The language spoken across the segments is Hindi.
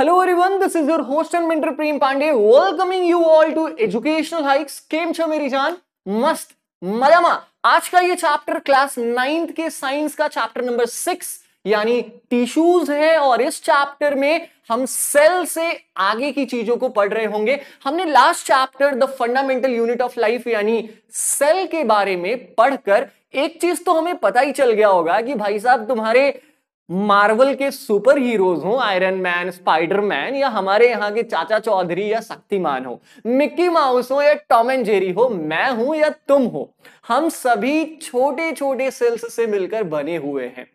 Hello everyone this is your host and mentor Prem Pandey welcoming you all to Educational Hikes केम छो मेरी जान मस्त मजामा आज का ये चैप्टर क्लास नाइन्थ के साइंस का चैप्टर नंबर सिक्स यानी टिश्यूज है और इस चैप्टर में हम सेल से आगे की चीजों को पढ़ रहे होंगे हमने last chapter the fundamental unit of life यानी सेल के बारे में पढ़कर एक चीज तो हमें पता ही चल गया होगा कि भाई साहब तुम्हारे मार्वल के सुपर हीरोज हो आयरन मैन स्पाइडर मैन या हमारे यहाँ के चाचा चौधरी या शक्तिमान हो मिक्की माउस हो या टॉम एंड जेरी हो मैं हूं या तुम हो हम सभी छोटे छोटे सेल्स से मिलकर बने हुए हैं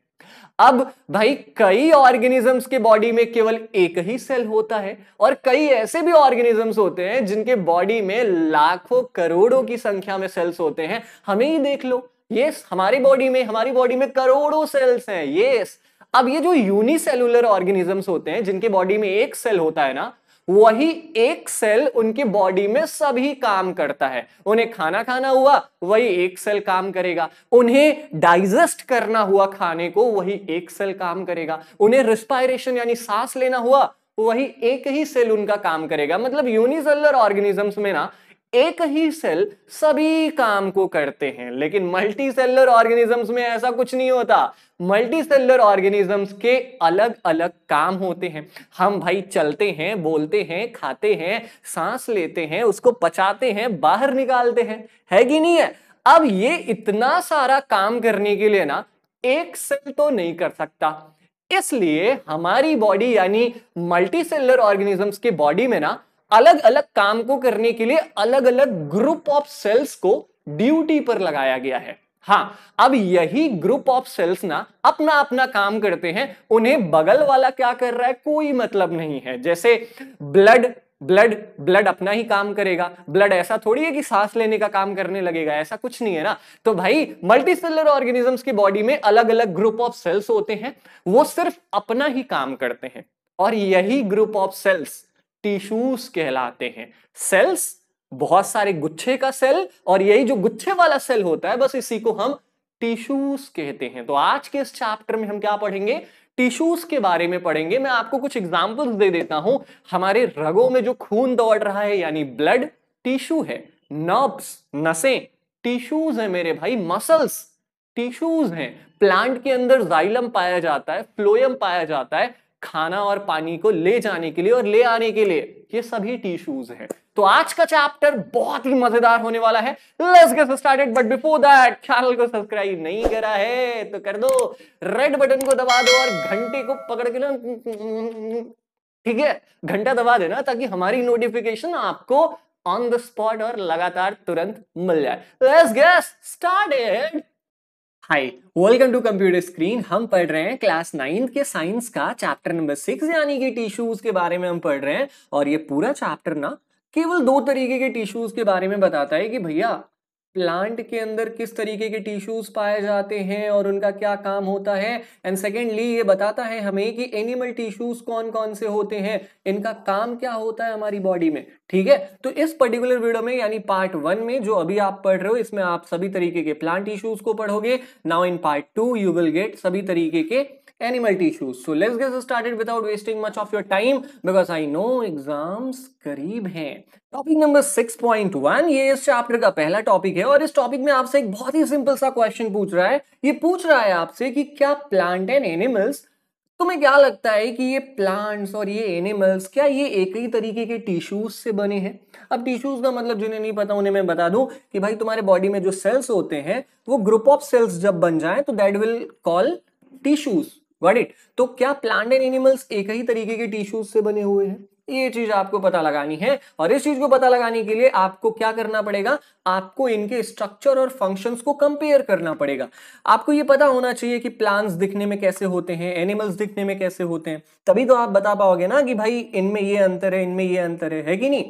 अब भाई कई ऑर्गेनिजम्स के बॉडी में केवल एक ही सेल होता है और कई ऐसे भी ऑर्गेनिजम्स होते हैं जिनके बॉडी में लाखों करोड़ों की संख्या में सेल्स होते हैं हमें ही देख लो यस हमारी बॉडी में हमारी बॉडी में करोड़ों सेल्स हैं यस अब ये जो यूनिसेलुलर ऑर्गेनिजम्स होते हैं जिनके बॉडी में एक सेल होता है ना वही एक सेल उनके बॉडी में सभी काम करता है उन्हें खाना खाना हुआ वही एक सेल काम करेगा उन्हें डाइजेस्ट करना हुआ खाने को वही एक सेल काम करेगा उन्हें रिस्पायरेशन यानी सांस लेना हुआ वही एक ही सेल उनका काम करेगा मतलब यूनिसेलर ऑर्गेनिजम्स में ना एक ही सेल सभी काम को करते हैं लेकिन मल्टी सेलर ऑर्गेनिजम्स में ऐसा कुछ नहीं होता मल्टी सेलर ऑर्गेनिजम्स के अलग अलग काम होते हैं हम भाई चलते हैं बोलते हैं खाते हैं सांस लेते हैं उसको पचाते हैं बाहर निकालते हैं है कि नहीं है अब ये इतना सारा काम करने के लिए ना एक सेल तो नहीं कर सकता इसलिए हमारी बॉडी यानी मल्टी सेलर ऑर्गेनिजम्स के बॉडी में ना अलग अलग काम को करने के लिए अलग अलग ग्रुप ऑफ सेल्स को ड्यूटी पर लगाया गया है हाँ अब यही ग्रुप ऑफ सेल्स ना अपना अपना काम करते हैं उन्हें बगल वाला क्या कर रहा है कोई मतलब नहीं है जैसे ब्लड ब्लड ब्लड अपना ही काम करेगा ब्लड ऐसा थोड़ी है कि सांस लेने का काम करने लगेगा ऐसा कुछ नहीं है ना तो भाई मल्टीसेलर ऑर्गेनिजम्स की बॉडी में अलग अलग ग्रुप ऑफ सेल्स होते हैं वो सिर्फ अपना ही काम करते हैं और यही ग्रुप ऑफ सेल्स टिश्यूज कहलाते हैं सेल्स बहुत सारे गुच्छे का सेल और यही जो गुच्छे वाला सेल होता है बस इसी को हम टिश्यूज कहते हैं तो आज के इस चैप्टर में हम क्या पढ़ेंगे टिश्यूज के बारे में पढ़ेंगे मैं आपको कुछ एग्जांपल्स दे देता हूं हमारे रगों में जो खून दौड़ रहा है यानी ब्लड टिश्यू है नर्व्स नसें टिश्यूज है मेरे भाई मसल्स टिश्यूज हैं प्लांट के अंदर जाइलम पाया जाता है फ्लोयम पाया जाता है खाना और पानी को ले जाने के लिए और ले आने के लिए ये सभी टिश्यूज हैं तो आज का चैप्टर बहुत ही मजेदार होने वाला है let's get started but before that channel को सब्सक्राइब नहीं करा है तो कर दो रेड बटन को दबा दो और घंटे को पकड़ के ना ठीक है घंटा दबा देना ताकि हमारी नोटिफिकेशन आपको ऑन द स्पॉट और लगातार तुरंत मिल जाए let's get started hi welcome to computer screen हम पढ़ रहे हैं क्लास नाइन्थ के साइंस का चैप्टर नंबर सिक्स यानी कि टिश्यूज के बारे में हम पढ़ रहे हैं और ये पूरा चैप्टर ना केवल दो तरीके के टिश्यूज के बारे में बताता है कि भैया प्लांट के अंदर किस तरीके के टिश्यूज पाए जाते हैं और उनका क्या काम होता है एंड सेकेंडली ये बताता है हमें कि एनिमल टिश्यूज कौन कौन से होते हैं इनका काम क्या होता है हमारी बॉडी में ठीक है तो इस पर्टिकुलर वीडियो में यानी पार्ट वन में जो अभी आप पढ़ रहे हो इसमें आप सभी तरीके के प्लांट टिश्यूज को पढ़ोगे now in part two you will get सभी तरीके के animal tissues so let's get started without wasting much of your time because I know exams करीब हैं. टॉपिक नंबर 6.1 ये इस चैप्टर का पहला टॉपिक है और इस टॉपिक में आपसे एक बहुत ही सिंपल सा क्वेश्चन पूछ रहा है ये पूछ रहा है आपसे कि क्या प्लांट एंड एनिमल्स तुम्हें क्या लगता है कि ये प्लांट्स और ये एनिमल्स क्या ये एक ही तरीके के टिश्यूज से बने हैं अब टिश्यूज का मतलब जिन्हें नहीं पता उन्हें मैं बता दूं कि भाई तुम्हारे बॉडी में जो सेल्स होते हैं वो ग्रुप ऑफ सेल्स जब बन जाए तो that will call tissues got it तो क्या प्लांट एंड एनिमल्स एक ही तरीके के टिश्यूज से बने हुए हैं ये चीज आपको पता लगानी है और इस चीज को पता लगाने के लिए आपको क्या करना पड़ेगा आपको इनके स्ट्रक्चर और फंक्शंस को कंपेयर करना पड़ेगा आपको ये पता होना चाहिए कि प्लांट्स दिखने में कैसे होते हैं एनिमल्स दिखने में कैसे होते हैं तभी तो आप बता पाओगे ना कि भाई इनमें ये अंतर है इनमें ये अंतर है, है कि नहीं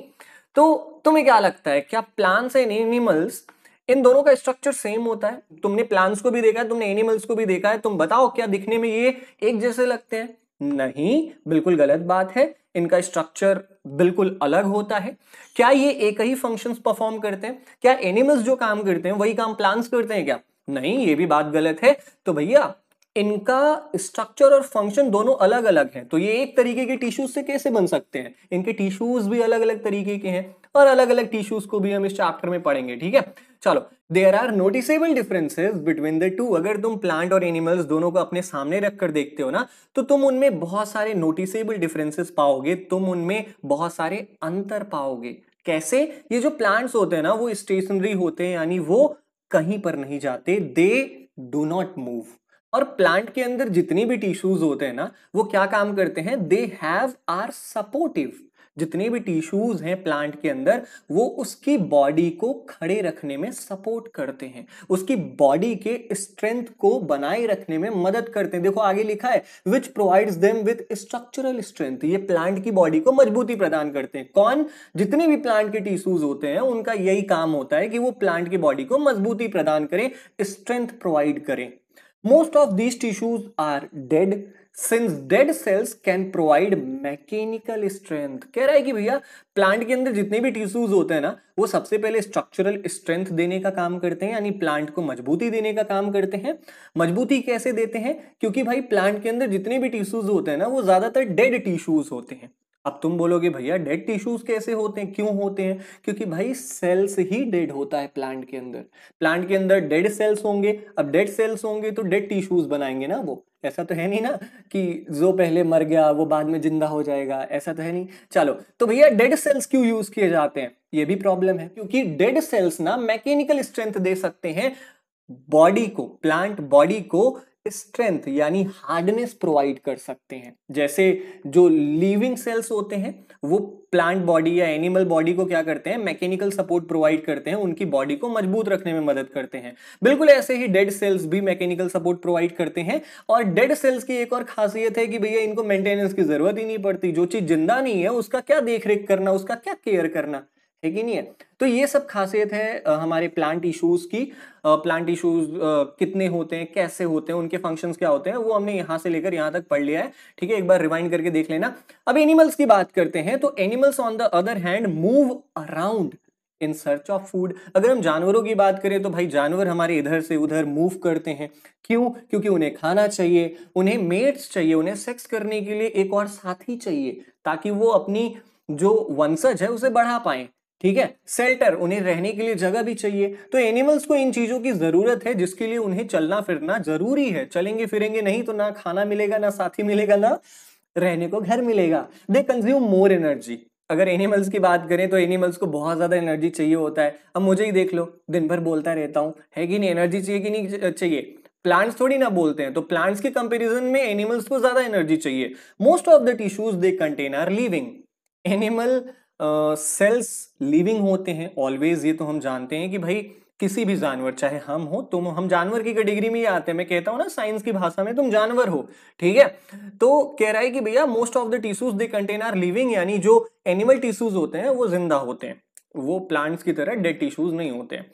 तो तुम्हें क्या लगता है क्या प्लांट्स एंड एनिमल्स इन दोनों का स्ट्रक्चर सेम होता है तुमने प्लांट्स को भी देखा है तुमने एनिमल्स को भी देखा है तुम बताओ क्या दिखने में ये एक जैसे लगते हैं नहीं बिल्कुल गलत बात है इनका स्ट्रक्चर बिल्कुल अलग होता है क्या ये एक ही फंक्शंस परफॉर्म करते हैं क्या एनिमल्स जो काम करते हैं वही काम प्लांट्स करते हैं क्या नहीं ये भी बात गलत है तो भैया इनका स्ट्रक्चर और फंक्शन दोनों अलग अलग हैं तो ये एक तरीके के टिश्यूज से कैसे बन सकते हैं इनके टिश्यूज भी अलग अलग तरीके के हैं और अलग अलग टिश्यूज को भी हम इस चैप्टर में पढ़ेंगे ठीक है चलो there are noticeable differences between the two अगर तुम प्लांट और एनिमल्स दोनों को अपने सामने रखकर देखते हो ना तो तुम उनमें बहुत सारे नोटिसेबल डिफरेंसेस पाओगे तुम उनमें बहुत सारे अंतर पाओगे कैसे ये जो प्लांट्स होते हैं ना वो स्टेशनरी होते हैं यानी वो कहीं पर नहीं जाते दे डू नॉट मूव और प्लांट के अंदर जितनी भी टिश्यूज होते हैं ना वो क्या काम करते हैं दे हैव आर सपोर्टिव जितने भी टिश्यूज हैं प्लांट के अंदर वो उसकी बॉडी को खड़े रखने में सपोर्ट करते हैं उसकी बॉडी के स्ट्रेंथ को बनाए रखने में मदद करते हैं देखो आगे लिखा है which provides them with structural strength ये प्लांट की बॉडी को मजबूती प्रदान करते हैं कौन जितने भी प्लांट के टिश्यूज होते हैं उनका यही काम होता है कि वो प्लांट की बॉडी को मजबूती प्रदान करें स्ट्रेंथ प्रोवाइड करें Most of these tissues are dead since dead cells can provide mechanical strength कह रहा है कि भैया प्लांट के अंदर जितने भी टिश्यूज होते हैं ना वो सबसे पहले स्ट्रक्चरल स्ट्रेंथ देने का काम करते हैं यानी प्लांट को मजबूती देने का काम करते हैं मजबूती कैसे देते हैं क्योंकि भाई प्लांट के अंदर जितने भी टिश्यूज होते हैं ना वो ज़्यादातर डेड टिश्यूज होते हैं अब तुम बोलोगे भैया डेड टिश्यूज कैसे होते हैं क्यों होते हैं क्योंकि भाई सेल्स ही डेड होता है प्लांट के अंदर प्लांट के अंदर डेड सेल्स होंगे अब डेड सेल्स होंगे तो डेड टिश्यूज बनाएंगे ना वो ऐसा तो है नहीं ना कि जो पहले मर गया वो बाद में जिंदा हो जाएगा ऐसा तो है नहीं चलो तो भैया डेड सेल्स क्यों यूज किए जाते हैं ये भी प्रॉब्लम है क्योंकि डेड सेल्स ना मैकेनिकल स्ट्रेंथ दे सकते हैं बॉडी को प्लांट बॉडी को स्ट्रेंथ यानी हार्डनेस प्रोवाइड कर सकते हैं जैसे जो लिविंग सेल्स होते हैं वो प्लांट बॉडी या एनिमल बॉडी को क्या करते हैं मैकेनिकल सपोर्ट प्रोवाइड करते हैं उनकी बॉडी को मजबूत रखने में मदद करते हैं बिल्कुल ऐसे ही डेड सेल्स भी मैकेनिकल सपोर्ट प्रोवाइड करते हैं और डेड सेल्स की एक और खासियत है कि भैया इनको मेंटेनेंस की जरूरत ही नहीं पड़ती जो चीज जिंदा नहीं है उसका क्या देख करना उसका क्या केयर करना है कि नहीं है तो ये सब खासियत है हमारे प्लांट इशूज की प्लांट इशूज कितने होते हैं कैसे होते हैं उनके फंक्शंस क्या होते हैं वो हमने यहाँ से लेकर यहाँ तक पढ़ लिया है ठीक है एक बार रिवाइंड करके देख लेना अब एनिमल्स की बात करते हैं तो animals on the other hand move around in search of food अगर हम जानवरों की बात करें तो भाई जानवर हमारे इधर से उधर मूव करते हैं क्यों क्योंकि उन्हें खाना चाहिए उन्हें मेट्स चाहिए उन्हें सेक्स करने के लिए एक और साथी चाहिए ताकि वो अपनी जो वंशज है उसे बढ़ा पाए ठीक है सेल्टर उन्हें रहने के लिए जगह भी चाहिए तो एनिमल्स को इन चीज़ों की ज़रूरत है जिसके लिए उन्हें चलना फिरना जरूरी है चलेंगे फिरेंगे नहीं तो ना खाना मिलेगा ना साथी मिलेगा ना रहने को घर मिलेगा दे कंज्यूम मोर एनर्जी अगर एनिमल्स की बात करें तो एनिमल्स को बहुत ज़्यादा एनर्जी चाहिए होता है अब मुझे ही देख लो दिन भर बोलता रहता हूँ है कि नहीं एनर्जी चाहिए कि नहीं चाहिए प्लांट्स थोड़ी ना बोलते हैं तो प्लांट्स के कंपेरिजन में एनिमल्स को ज़्यादा एनर्जी चाहिए most of the tissues they contain are living animal cells uh, living होते हैं ऑलवेज ये तो हम जानते हैं कि भाई किसी भी जानवर चाहे हम हो तुम हम जानवर की कैटेगरी में ही आते हैं मैं कहता हूं ना साइंस की भाषा में तुम जानवर हो ठीक है तो कह रहा है कि भैया most of the tissues they contain are living यानी जो एनिमल टिश्यूज होते हैं वो जिंदा होते हैं वो प्लांट्स की तरह डेड टिश्यूज नहीं होते हैं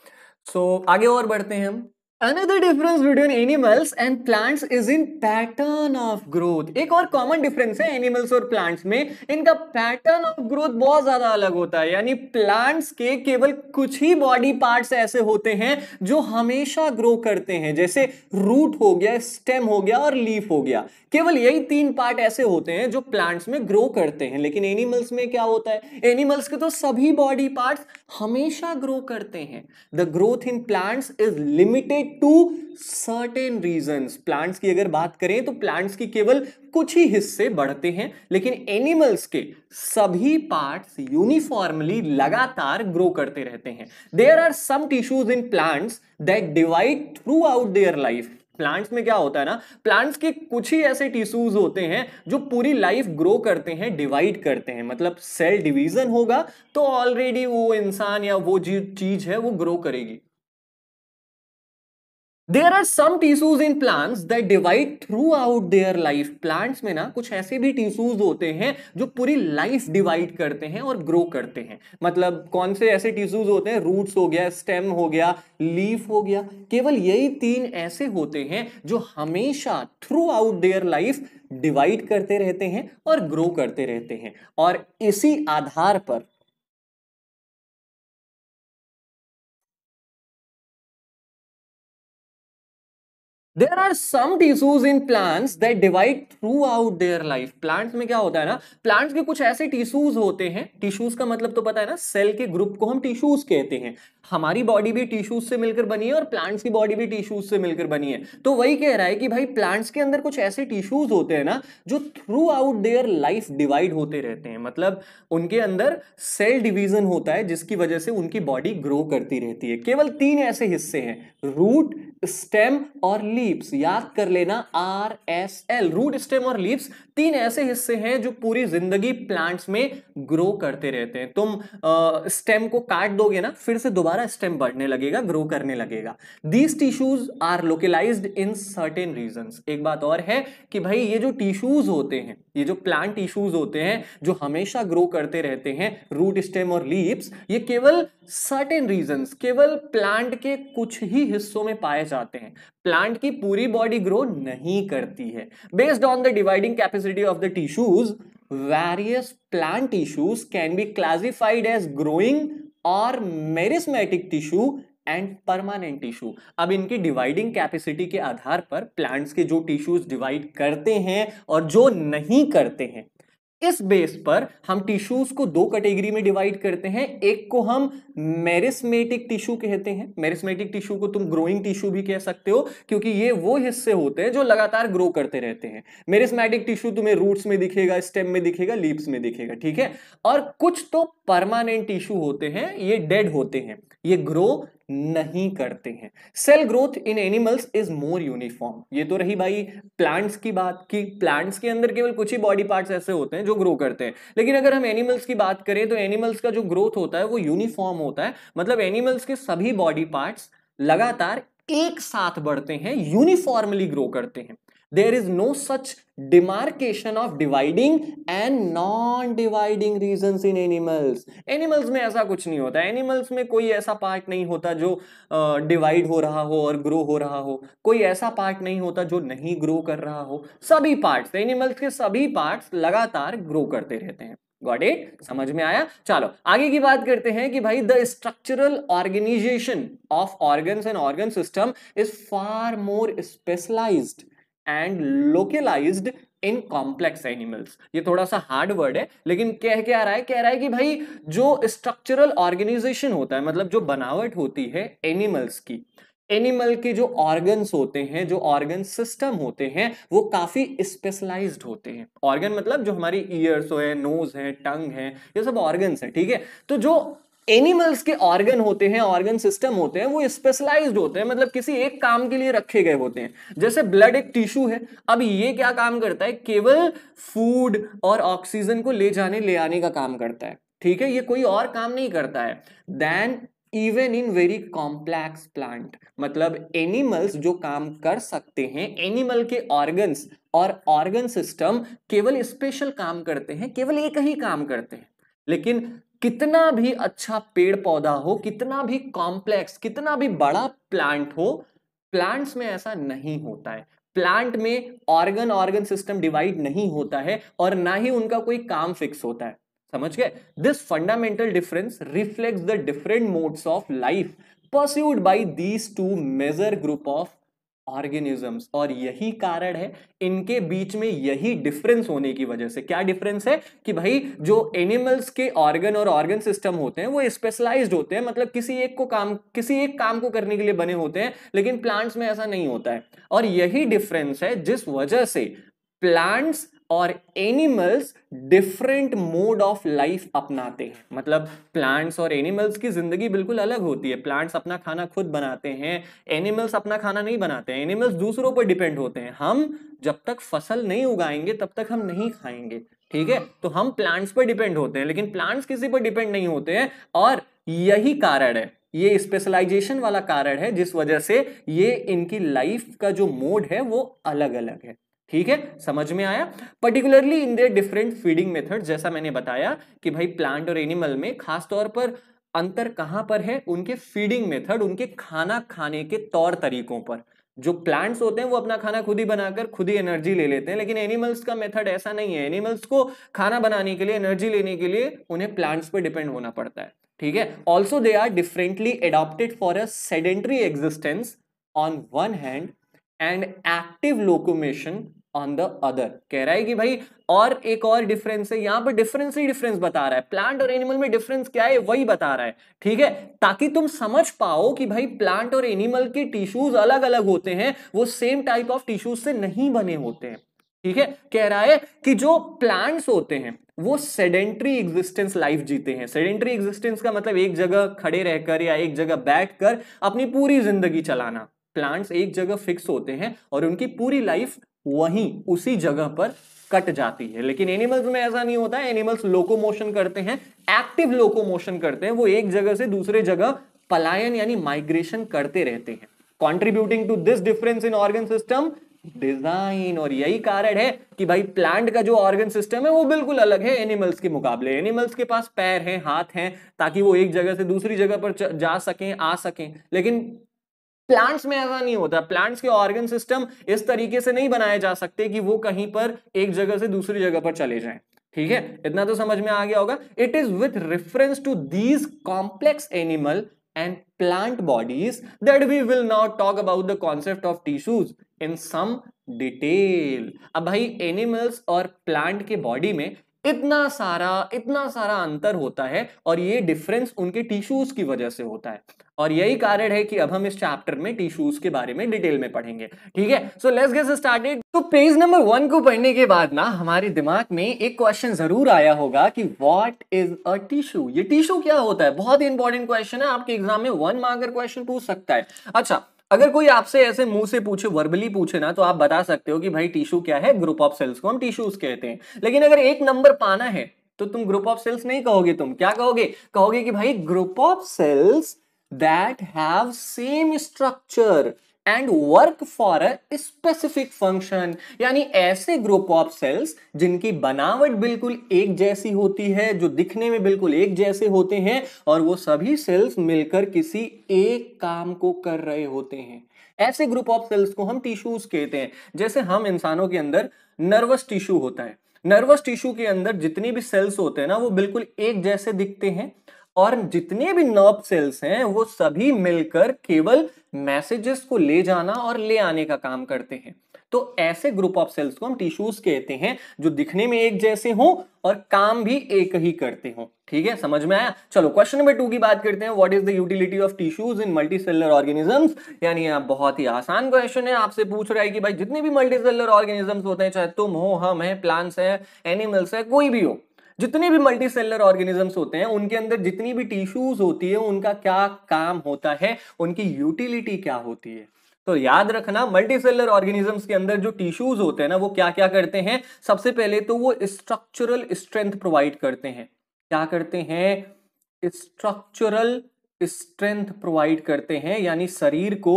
सो so, आगे और बढ़ते हैं हम Another difference between animals and plants is in pattern of growth. एक और common difference है animals और plants में इनका pattern of growth बहुत ज़्यादा अलग होता है यानी plants के केवल कुछ ही body parts ऐसे होते हैं जो हमेशा grow करते हैं जैसे root हो गया stem हो गया और leaf हो गया केवल यही तीन part ऐसे होते हैं जो plants में grow करते हैं लेकिन animals में क्या होता है animals के तो सभी body parts हमेशा grow करते हैं The growth in plants is limited to certain regions plants की अगर बात करें तो प्लांट्स की केवल कुछ ही हिस्से बढ़ते हैं लेकिन एनिमल्स के सभी पार्ट्स यूनिफॉर्मली लगातार ग्रो करते रहते हैं there are some tissues in plants that divide throughout their life plants में क्या होता है ना प्लांट्स के कुछ ही ऐसे टिश्यूज होते हैं जो पूरी लाइफ ग्रो करते हैं डिवाइड करते हैं मतलब सेल डिवीजन होगा तो ऑलरेडी वो इंसान या वो जो चीज है वो ग्रो करेगी there are some in plants that divide throughout their life plants में ना कुछ ऐसे भी टीशूज होते हैं जो पूरी लाइफ डिवाइड करते हैं और ग्रो करते हैं मतलब कौन से ऐसे टीशूज होते हैं रूट्स हो गया स्टेम हो गया लीफ हो गया केवल यही तीन ऐसे होते हैं जो हमेशा throughout their life divide करते रहते हैं और ग्रो करते रहते हैं और इसी आधार पर there are some in plants that divide throughout their life plants में क्या होता है ना प्लांट्स के कुछ ऐसे टिश्यूज होते हैं टिश्यूज का मतलब तो पता है ना सेल के ग्रुप को हम टिश्यूज कहते हैं हमारी बॉडी भी टिश्यूज से मिलकर बनी है और प्लांट्स की बॉडी भी टिश्यूज से मिलकर बनी है तो वही कह रहा है कि भाई प्लांट्स के अंदर कुछ ऐसे टिश्यूज होते हैं ना जो throughout their life divide होते रहते हैं मतलब उनके अंदर सेल डिवीजन होता है जिसकी वजह से उनकी बॉडी ग्रो करती रहती है केवल तीन ऐसे हिस्से हैं रूट स्टेम और लीप्स याद कर लेना R S L root stem और लीप्स तीन ऐसे हिस्से हैं जो पूरी जिंदगी प्लांट्स में ग्रो करते रहते हैं तुम स्टेम को काट दोगे ना फिर से दोबारा हमारा स्टेम बढ़ने लगेगा ग्रो करने लगेगा these tissues are localized in certain region एक बात और है कि भाई ये जो टिश्यूज होते हैं ये जो प्लांट टिश्यूज होते हैं जो हमेशा ग्रो करते रहते हैं रूट स्टेम और लीव्स ये केवल सर्टेन रीजन केवल प्लांट के कुछ ही हिस्सों में पाए जाते हैं प्लांट की पूरी बॉडी ग्रो नहीं करती है based on the dividing capacity of the tissues various plant tissues can be classified as growing और meristematic tissue and permanent tissue अब इनकी डिवाइडिंग कैपेसिटी के आधार पर प्लांट्स के जो टिश्यूज डिवाइड करते हैं और जो नहीं करते हैं इस बेस पर हम टिश्यूज को दो कैटेगरी में डिवाइड करते हैं एक को हम मेरिस्मेटिक टिश्यू कहते हैं मेरिस्मेटिक टिश्यू को तुम ग्रोइंग टिश्यू भी कह सकते हो क्योंकि ये वो हिस्से होते हैं जो लगातार ग्रो करते रहते हैं मेरिस्मेटिक टिश्यू तुम्हें रूट्स में दिखेगा स्टेम में दिखेगा लीव्स में दिखेगा ठीक है और कुछ तो परमानेंट टिश्यू होते हैं ये डेड होते हैं ये ग्रो नहीं करते हैं cell growth in animals is more uniform ये तो रही भाई प्लांट्स की बात की प्लांट्स के अंदर केवल कुछ ही बॉडी पार्ट्स ऐसे होते हैं जो ग्रो करते हैं लेकिन अगर हम एनिमल्स की बात करें तो एनिमल्स का जो ग्रोथ होता है वो यूनिफॉर्म होता है मतलब एनिमल्स के सभी बॉडी पार्ट्स लगातार एक साथ बढ़ते हैं यूनिफॉर्मली ग्रो करते हैं there is no such demarcation of dividing and non dividing region in animals animals में ऐसा कुछ नहीं होता एनिमल्स में कोई ऐसा पार्ट नहीं होता जो डिवाइड uh, हो रहा हो और ग्रो हो रहा हो कोई ऐसा पार्ट नहीं होता जो नहीं ग्रो कर रहा हो सभी पार्ट्स एनिमल्स के सभी पार्ट्स लगातार ग्रो करते रहते हैं गॉट इट समझ में आया चलो आगे की बात करते हैं कि भाई the structural organisation of organ and organ system is far more specialised and localise in complex animals ये थोड़ा सा हार्ड वर्ड है लेकिन कह क्या रहा है कह रहा है कि भाई जो स्ट्रक्चरल ऑर्गेनाइजेशन होता है मतलब जो बनावट होती है एनिमल्स की एनिमल के जो ऑर्गन्स होते हैं जो ऑर्गन सिस्टम होते हैं वो काफ़ी स्पेशलाइज होते हैं ऑर्गन मतलब जो हमारी ईयर्स हो नोज है टंग है ये सब ऑर्गन्स हैं ठीक है तो जो एनिमल्स के ऑर्गन होते हैं ऑर्गन सिस्टम होते हैं वो स्पेशलाइज्ड होते हैं मतलब किसी एक काम के लिए रखे गए होते हैं जैसे ब्लड एक टिश्यू है अब ये क्या काम करता है केवल फूड और ऑक्सीजन को ले जाने ले आने का काम करता है ठीक है ये कोई और काम नहीं करता है then even in very complex plant मतलब एनिमल्स जो काम कर सकते हैं एनिमल के ऑर्गन्स और ऑर्गन सिस्टम केवल स्पेशल काम करते हैं केवल एक ही काम करते हैं लेकिन कितना भी अच्छा पेड़ पौधा हो कितना भी कॉम्प्लेक्स कितना भी बड़ा प्लांट हो प्लांट्स में ऐसा नहीं होता है प्लांट में ऑर्गन ऑर्गन सिस्टम डिवाइड नहीं होता है और ना ही उनका कोई काम फिक्स होता है समझ गए this fundamental difference reflect the different modes of life pursued by these two major group of organisms और यही कारण है इनके बीच में यही डिफरेंस होने की वजह से क्या डिफरेंस है कि भाई जो एनिमल्स के ऑर्गन और ऑर्गन सिस्टम होते हैं वो स्पेशलाइज होते हैं मतलब किसी एक को काम किसी एक काम को करने के लिए बने होते हैं लेकिन प्लांट्स में ऐसा नहीं होता है और यही डिफरेंस है जिस वजह से प्लांट्स और animals different mode of life अपनाते हैं मतलब प्लांट्स और एनिमल्स की ज़िंदगी बिल्कुल अलग होती है प्लांट्स अपना खाना खुद बनाते हैं एनिमल्स अपना खाना नहीं बनाते हैं एनिमल्स दूसरों पर डिपेंड होते हैं हम जब तक फसल नहीं उगाएंगे तब तक हम नहीं खाएंगे ठीक है तो हम प्लांट्स पर डिपेंड होते हैं लेकिन प्लांट्स किसी पर डिपेंड नहीं होते हैं और यही कारण है ये स्पेशलाइजेशन वाला कारण है जिस वजह से ये इनकी लाइफ का जो मोड है वो अलग अलग है ठीक है समझ में आया particularly in their different feeding method जैसा मैंने बताया कि भाई प्लांट और एनिमल में खासतौर पर अंतर कहां पर है उनके फीडिंग मेथड उनके खाना खाने के तौर तरीकों पर जो प्लांट्स होते हैं वो अपना खाना खुद ही बनाकर खुद ही एनर्जी ले लेते हैं लेकिन एनिमल्स का मेथड ऐसा नहीं है एनिमल्स को खाना बनाने के लिए एनर्जी लेने के लिए उन्हें प्लांट्स पर डिपेंड होना पड़ता है ठीक है also they are differently adopted for a sedentary existence on one hand and active locomotion on the other कह रहा है कि भाई और एक और डिफरेंस है यहाँ पर डिफरेंस ही डिफरेंस बता रहा है प्लांट और एनिमल में डिफरेंस क्या है वही बता रहा है ठीक है ताकि तुम समझ पाओ कि भाई प्लांट और एनिमल के टिश्यूज अलग अलग होते हैं वो सेम टाइप ऑफ टिश्यूज से नहीं बने होते हैं ठीक है कह रहा है कि जो प्लांट्स होते हैं वो सेडेंट्री एग्जिस्टेंस लाइफ जीते हैं सेडेंट्री एग्जिस्टेंस का मतलब एक जगह खड़े रहकर या एक जगह बैठकर अपनी पूरी जिंदगी चलाना प्लांट्स एक जगह फिक्स होते हैं और उनकी पूरी लाइफ वहीं उसी जगह पर कट जाती है लेकिन एनिमल्स में ऐसा नहीं होता एनिमल्स लोकोमोशन करते हैं एक्टिव लोकोमोशन करते हैं वो एक जगह से दूसरे जगह पलायन यानी माइग्रेशन करते रहते हैं contributing to this difference in organ system design और यही कारण है कि भाई प्लांट का जो ऑर्गन सिस्टम है वो बिल्कुल अलग है एनिमल्स के मुकाबले एनिमल्स के पास पैर हैं हाथ हैं ताकि वो एक जगह से दूसरी जगह पर जा सकें आ सकें लेकिन प्लांट्स में ऐसा नहीं होता प्लांट्स के ऑर्गन सिस्टम इस तरीके से नहीं बनाए जा सकते कि वो कहीं पर एक जगह से दूसरी जगह पर चले जाएं ठीक है इतना तो समझ में आ गया होगा it is with reference to these complex animal and plant bodies that we will not talk about the concept of tissues in some detail अब भाई एनिमल्स और प्लांट के बॉडी में इतना सारा इतना सारा अंतर होता है और ये डिफरेंस उनके टिश्यूज की वजह से होता है और यही कारण है कि अब हम इस चैप्टर में टिश्यूज के बारे में डिटेल में पढ़ेंगे ठीक है सो लेट्स गेट स्टार्टेड तो पेज नंबर वन को पढ़ने के बाद ना हमारे दिमाग में एक क्वेश्चन जरूर आया होगा कि व्हाट इज अ टिश्यू ये टिश्यू क्या होता है बहुत ही इंपॉर्टेंट क्वेश्चन है आपके एग्जाम में वन मार्कर क्वेश्चन पूछ सकता है अच्छा अगर कोई आपसे ऐसे मुंह से पूछे वर्बली पूछे ना तो आप बता सकते हो कि भाई टिश्यू क्या है ग्रुप ऑफ सेल्स को हम टिश्यूज कहते हैं लेकिन अगर एक नंबर पाना है तो तुम ग्रुप ऑफ सेल्स नहीं कहोगे तुम क्या कहोगे कहोगे कि भाई group of cells that have same structure and work for a specific function यानी ऐसे ग्रुप ऑफ सेल्स जिनकी बनावट बिल्कुल एक जैसी होती है जो दिखने में बिल्कुल एक जैसे होते हैं और वो सभी सेल्स मिलकर किसी एक काम को कर रहे होते हैं ऐसे ग्रुप ऑफ सेल्स को हम टिश्यूज कहते हैं जैसे हम इंसानों के अंदर नर्वस टिश्यू होता है नर्वस टिश्यू के अंदर जितनी भी सेल्स होते हैं ना वो बिल्कुल एक जैसे दिखते हैं और जितने भी नर्व सेल्स हैं वो सभी मिलकर केवल मैसेजेस को ले जाना और ले आने का काम करते हैं तो ऐसे ग्रुप ऑफ सेल्स को हम टिश्यूज कहते हैं जो दिखने में एक जैसे हो और काम भी एक ही करते हो ठीक है समझ में आया चलो क्वेश्चन नंबर टू की बात करते हैं what is the utility of tissues in multicellular organisms यानी आप बहुत ही आसान क्वेश्चन है आपसे पूछ रहा है कि भाई जितने भी मल्टी सेलर ऑर्गेनिजम्स होते हैं चाहे तुम हो हम है प्लांट्स है एनिमल्स है कोई भी हो जितने भी मल्टी सेलर ऑर्गेनिजम्स होते हैं उनके अंदर जितनी भी टिश्यूज होती है उनका क्या काम होता है उनकी यूटिलिटी क्या होती है तो याद रखना मल्टी सेलर ऑर्गेनिजम्स के अंदर जो टिश्यूज होते हैं ना वो क्या क्या करते हैं सबसे पहले तो वो स्ट्रक्चरल स्ट्रेंथ प्रोवाइड करते हैं क्या करते हैं स्ट्रक्चरल स्ट्रेंथ प्रोवाइड करते हैं यानी शरीर को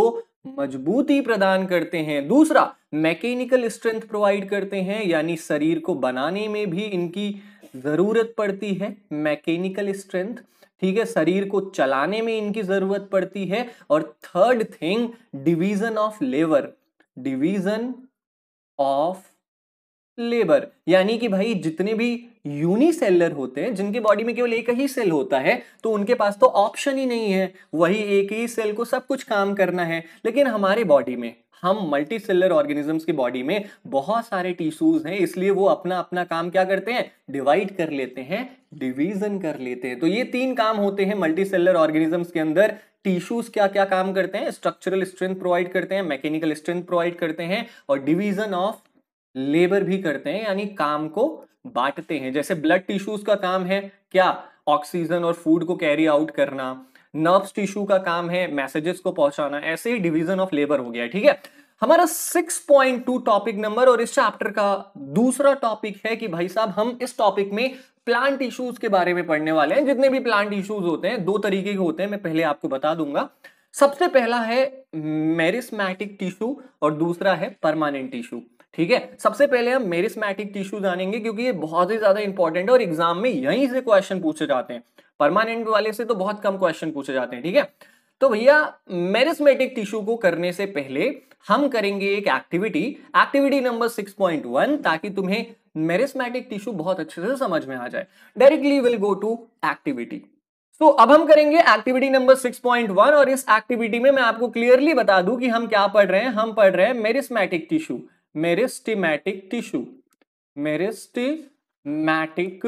मजबूती प्रदान करते हैं दूसरा मैकेनिकल स्ट्रेंथ प्रोवाइड करते हैं यानी शरीर को बनाने में भी इनकी ज़रूरत पड़ती है मैकेनिकल स्ट्रेंथ ठीक है शरीर को चलाने में इनकी ज़रूरत पड़ती है और third thing division of labour division of labour यानी कि भाई जितने भी यूनिसेलर होते हैं जिनके बॉडी में केवल एक ही सेल होता है तो उनके पास तो ऑप्शन ही नहीं है वही एक ही सेल को सब कुछ काम करना है लेकिन हमारे बॉडी में हम मल्टी सेलर ऑर्गेनिजम्स की बॉडी में बहुत सारे टिश्यूज हैं इसलिए वो अपना अपना काम क्या करते हैं डिवाइड कर लेते हैं डिवीजन कर लेते हैं तो ये तीन काम होते हैं मल्टी सेलर ऑर्गेनिजम्स के अंदर टिश्यूज क्या क्या काम करते हैं स्ट्रक्चरल स्ट्रेंथ प्रोवाइड करते हैं मैकेनिकल स्ट्रेंथ प्रोवाइड करते हैं और डिवीजन ऑफ लेबर भी करते हैं यानी काम को बांटते हैं जैसे ब्लड टिश्यूज का काम है क्या ऑक्सीजन और फूड को कैरी आउट करना नर्व्स टिश्यू का काम है मैसेजेस को पहुंचाना ऐसे ही डिवीजन ऑफ लेबर हो गया ठीक है हमारा 6.2 टॉपिक नंबर और इस चैप्टर का दूसरा टॉपिक है कि भाई साहब हम इस टॉपिक में प्लांट इश्यूज के बारे में पढ़ने वाले हैं जितने भी प्लांट इश्यूज होते हैं दो तरीके के होते हैं मैं पहले आपको बता दूंगा सबसे पहला है मेरिस्मैटिक टिश्यू और दूसरा है परमानेंट टिश्यू ठीक है सबसे पहले हम मेरिस्मैटिक टिश्यू जानेंगे क्योंकि ये बहुत ही ज्यादा इंपॉर्टेंट है और एग्जाम में यहीं से क्वेश्चन पूछे जाते हैं परमानेंट वाले से तो बहुत कम क्वेश्चन पूछे जाते हैं ठीक है तो भैया मेरिस्मेटिक टिश्यू को करने से पहले हम करेंगे एक एक्टिविटी एक्टिविटी नंबर 6.1 ताकि तुम्हें मेरिस्मेटिक टिश्यू बहुत अच्छे से समझ में आ जाए directly will go to activity तो अब हम करेंगे एक्टिविटी नंबर 6.1 और इस एक्टिविटी में मैं आपको क्लियरली बता दूं कि हम क्या पढ़ रहे हैं हम पढ़ रहे हैं meristematic tissue meristematic tissue meristematic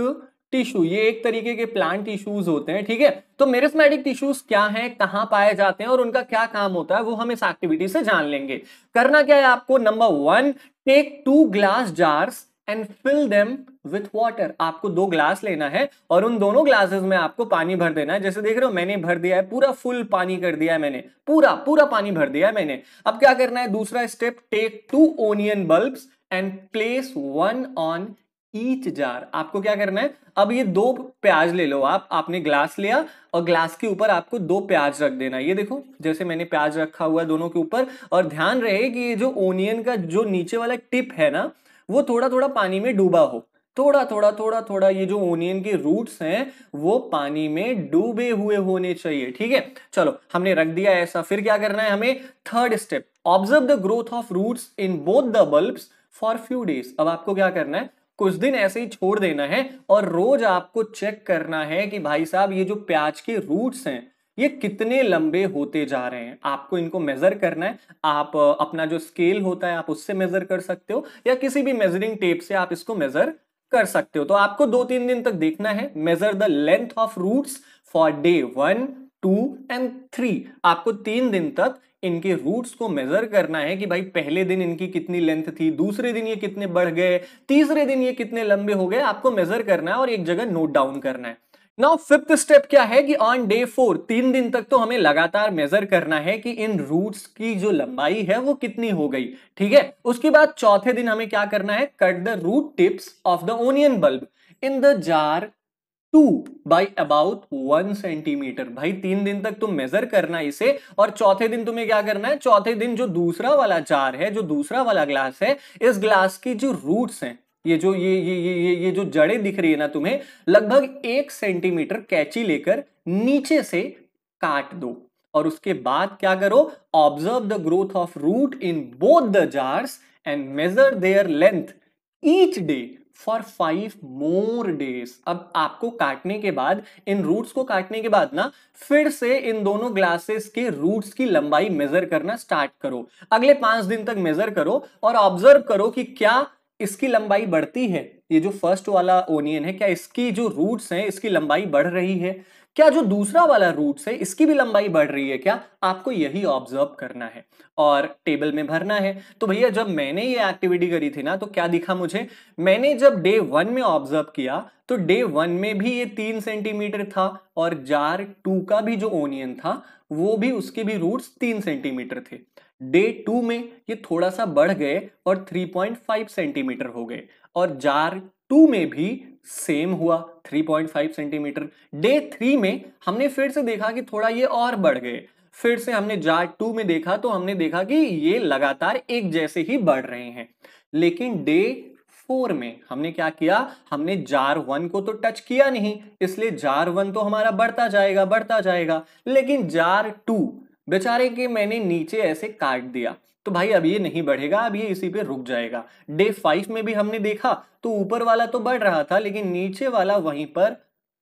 tissue ये एक तरीके के प्लांट टिश्यूज होते हैं ठीक है तो मेरिस्मेटिक टिश्यूज क्या हैं कहाँ पाए जाते हैं और उनका क्या काम होता है वो हम इस एक्टिविटी से जान लेंगे करना क्या है आपको number one take two glass jars and fill them with water आपको दो ग्लास लेना है और उन दोनों ग्लासेस में आपको पानी भर देना है जैसे देख रहे हो मैंने भर दिया है पूरा फुल पानी कर दिया है मैंने पूरा पूरा पानी भर दिया है मैंने अब क्या करना है दूसरा step take two onion bulb and place one on each jar आपको क्या करना है अब ये दो प्याज ले लो आप आपने ग्लास लिया और ग्लास के ऊपर आपको दो प्याज रख देना ये देखो जैसे मैंने प्याज रखा हुआ है दोनों के ऊपर और ध्यान रहे कि ये जो ओनियन का जो नीचे वाला टिप है ना वो थोड़ा थोड़ा पानी में डूबा हो थोड़ा थोड़ा थोड़ा थोड़ा ये जो ओनियन के रूट्स हैं वो पानी में डूबे हुए होने चाहिए ठीक है चलो हमने रख दिया ऐसा फिर क्या करना है हमें third step observe the growth of roots in both the bulb for few days अब आपको क्या करना है कुछ दिन ऐसे ही छोड़ देना है और रोज आपको चेक करना है कि भाई साहब ये जो प्याज के रूट्स हैं ये कितने लंबे होते जा रहे हैं आपको इनको मेजर करना है आप अपना जो स्केल होता है आप उससे मेजर कर सकते हो या किसी भी मेजरिंग टेप से आप इसको मेजर कर सकते हो तो आपको दो तीन दिन तक देखना है measure the length of roots for day one two and three आपको तीन दिन तक इनके रूट्स को मेजर करना है कि भाई पहले दिन इनकी कितनी लेंथ थी दूसरे दिन ये कितने बढ़ गए तीसरे दिन ये कितने लंबे हो गए आपको मेजर करना है और एक जगह नोट डाउन करना है नाउ फिफ्थ स्टेप क्या है कि ऑन डे फोर तीन दिन तक तो हमें लगातार मेजर करना है कि इन रूट्स की जो लंबाई है वो कितनी हो गई ठीक है उसके बाद चौथे दिन हमें क्या करना है cut the root tips of the onion bulb in the jar two by about one centimetre भाई तीन दिन तक तुम मेजर करना इसे और चौथे दिन तुम्हें क्या करना है चौथे दिन जो दूसरा वाला जार है जो दूसरा वाला ग्लास है इस ग्लास की जो रूट्स हैं ये जो ये ये ये ये ये जो जड़े दिख रही है ना तुम्हें लगभग एक सेंटीमीटर कैची लेकर नीचे से काट दो और उसके बाद क्या करो observe the growth of root in both the jars and measure their length each day for five more days अब आपको काटने के बाद इन रूट्स को काटने के बाद ना फिर से इन दोनों ग्लासेस के रूट्स की लंबाई मेजर करना स्टार्ट करो अगले पांच दिन तक मेजर करो और ऑब्जर्व करो कि क्या इसकी लंबाई बढ़ती है ये जो फर्स्ट वाला ओनियन है क्या इसकी जो रूट्स हैं इसकी लंबाई बढ़ रही है क्या जो दूसरा वाला रूट है इसकी भी लंबाई बढ़ रही है क्या आपको यही ऑब्जर्व करना है और टेबल में भरना है तो भैया जब मैंने ये एक्टिविटी करी थी ना तो क्या दिखा मुझे मैंने जब डे वन में ऑब्जर्व किया तो डे वन में भी ये तीन सेंटीमीटर था और जार टू का भी जो ओनियन था वो भी उसके भी रूट्स तीन सेंटीमीटर थे डे टू में ये थोड़ा सा बढ़ गए और 3.5 सेंटीमीटर हो गए और जार टू में भी सेम हुआ 3.5 सेंटीमीटर डे थ्री में हमने फिर से देखा कि थोड़ा ये और बढ़ गए फिर से हमने जार टू में देखा तो हमने देखा कि ये लगातार एक जैसे ही बढ़ रहे हैं लेकिन डे फोर में हमने क्या किया हमने जार वन को तो टच किया नहीं इसलिए जार वन तो हमारा बढ़ता जाएगा बढ़ता जाएगा लेकिन जार टू बेचारे के मैंने नीचे ऐसे काट दिया तो भाई अब ये नहीं बढ़ेगा अब ये इसी पे रुक जाएगा डे फाइव में भी हमने देखा तो ऊपर वाला तो बढ़ रहा था लेकिन नीचे वाला वहीं पर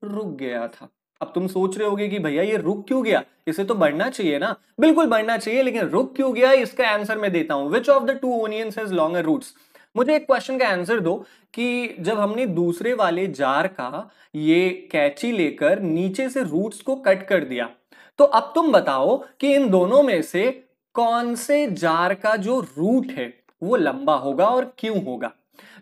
रुक गया था अब तुम सोच रहे होगे कि भैया ये रुक क्यों गया इसे तो बढ़ना चाहिए ना बिल्कुल बढ़ना चाहिए लेकिन रुक क्यों गया इसका आंसर मैं देता हूं which of the two onions has longer roots मुझे एक क्वेश्चन का आंसर दो कि जब हमने दूसरे वाले जार का ये कैची लेकर नीचे से रूट्स को कट कर दिया तो अब तुम बताओ कि इन दोनों में से कौन से जार का जो रूट है वो लंबा होगा और क्यों होगा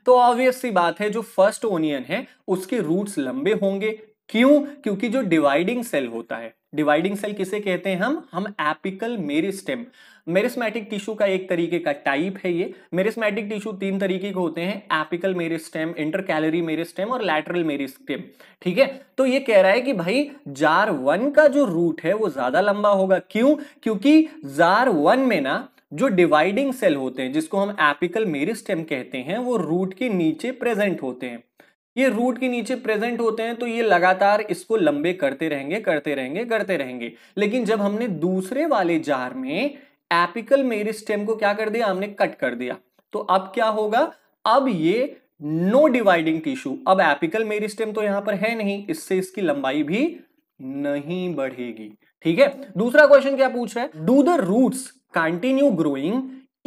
तो ऑब्वियस सी बात है जो फर्स्ट ओनियन है उसके रूट्स लंबे होंगे क्यों क्योंकि जो डिवाइडिंग सेल होता है डिवाइडिंग सेल किसे कहते हैं हम हम एपिकल मेरी मेरिस्मेटिक टिश्यू का एक तरीके का टाइप है ये मेरिस्मेटिक टिश्यू तीन तरीके के होते हैं एपिकल मेरिस्टेम इंटरकैलरी मेरिस्टेम और लैटरल मेरिस्टेम ठीक है तो ये कह रहा है कि भाई जार वन का जो रूट है वो ज्यादा लंबा होगा क्यों क्योंकि जार वन में ना जो डिवाइडिंग सेल होते हैं जिसको हम एपिकल मेरिस्टेम कहते हैं वो रूट के नीचे प्रेजेंट होते हैं ये रूट के नीचे प्रेजेंट होते हैं तो ये लगातार इसको लंबे करते रहेंगे करते रहेंगे करते रहेंगे लेकिन जब हमने दूसरे वाले जार में एपिकल मेरिस्टेम को क्या कर दिया हमने कट कर दिया तो अब क्या होगा अब ये नो डिवाइडिंग टिश्यू अब एपिकल मेरिस्टेम तो यहां पर है नहीं इससे इसकी लंबाई भी नहीं बढ़ेगी ठीक है दूसरा क्वेश्चन क्या पूछ रहा है do the roots continue growing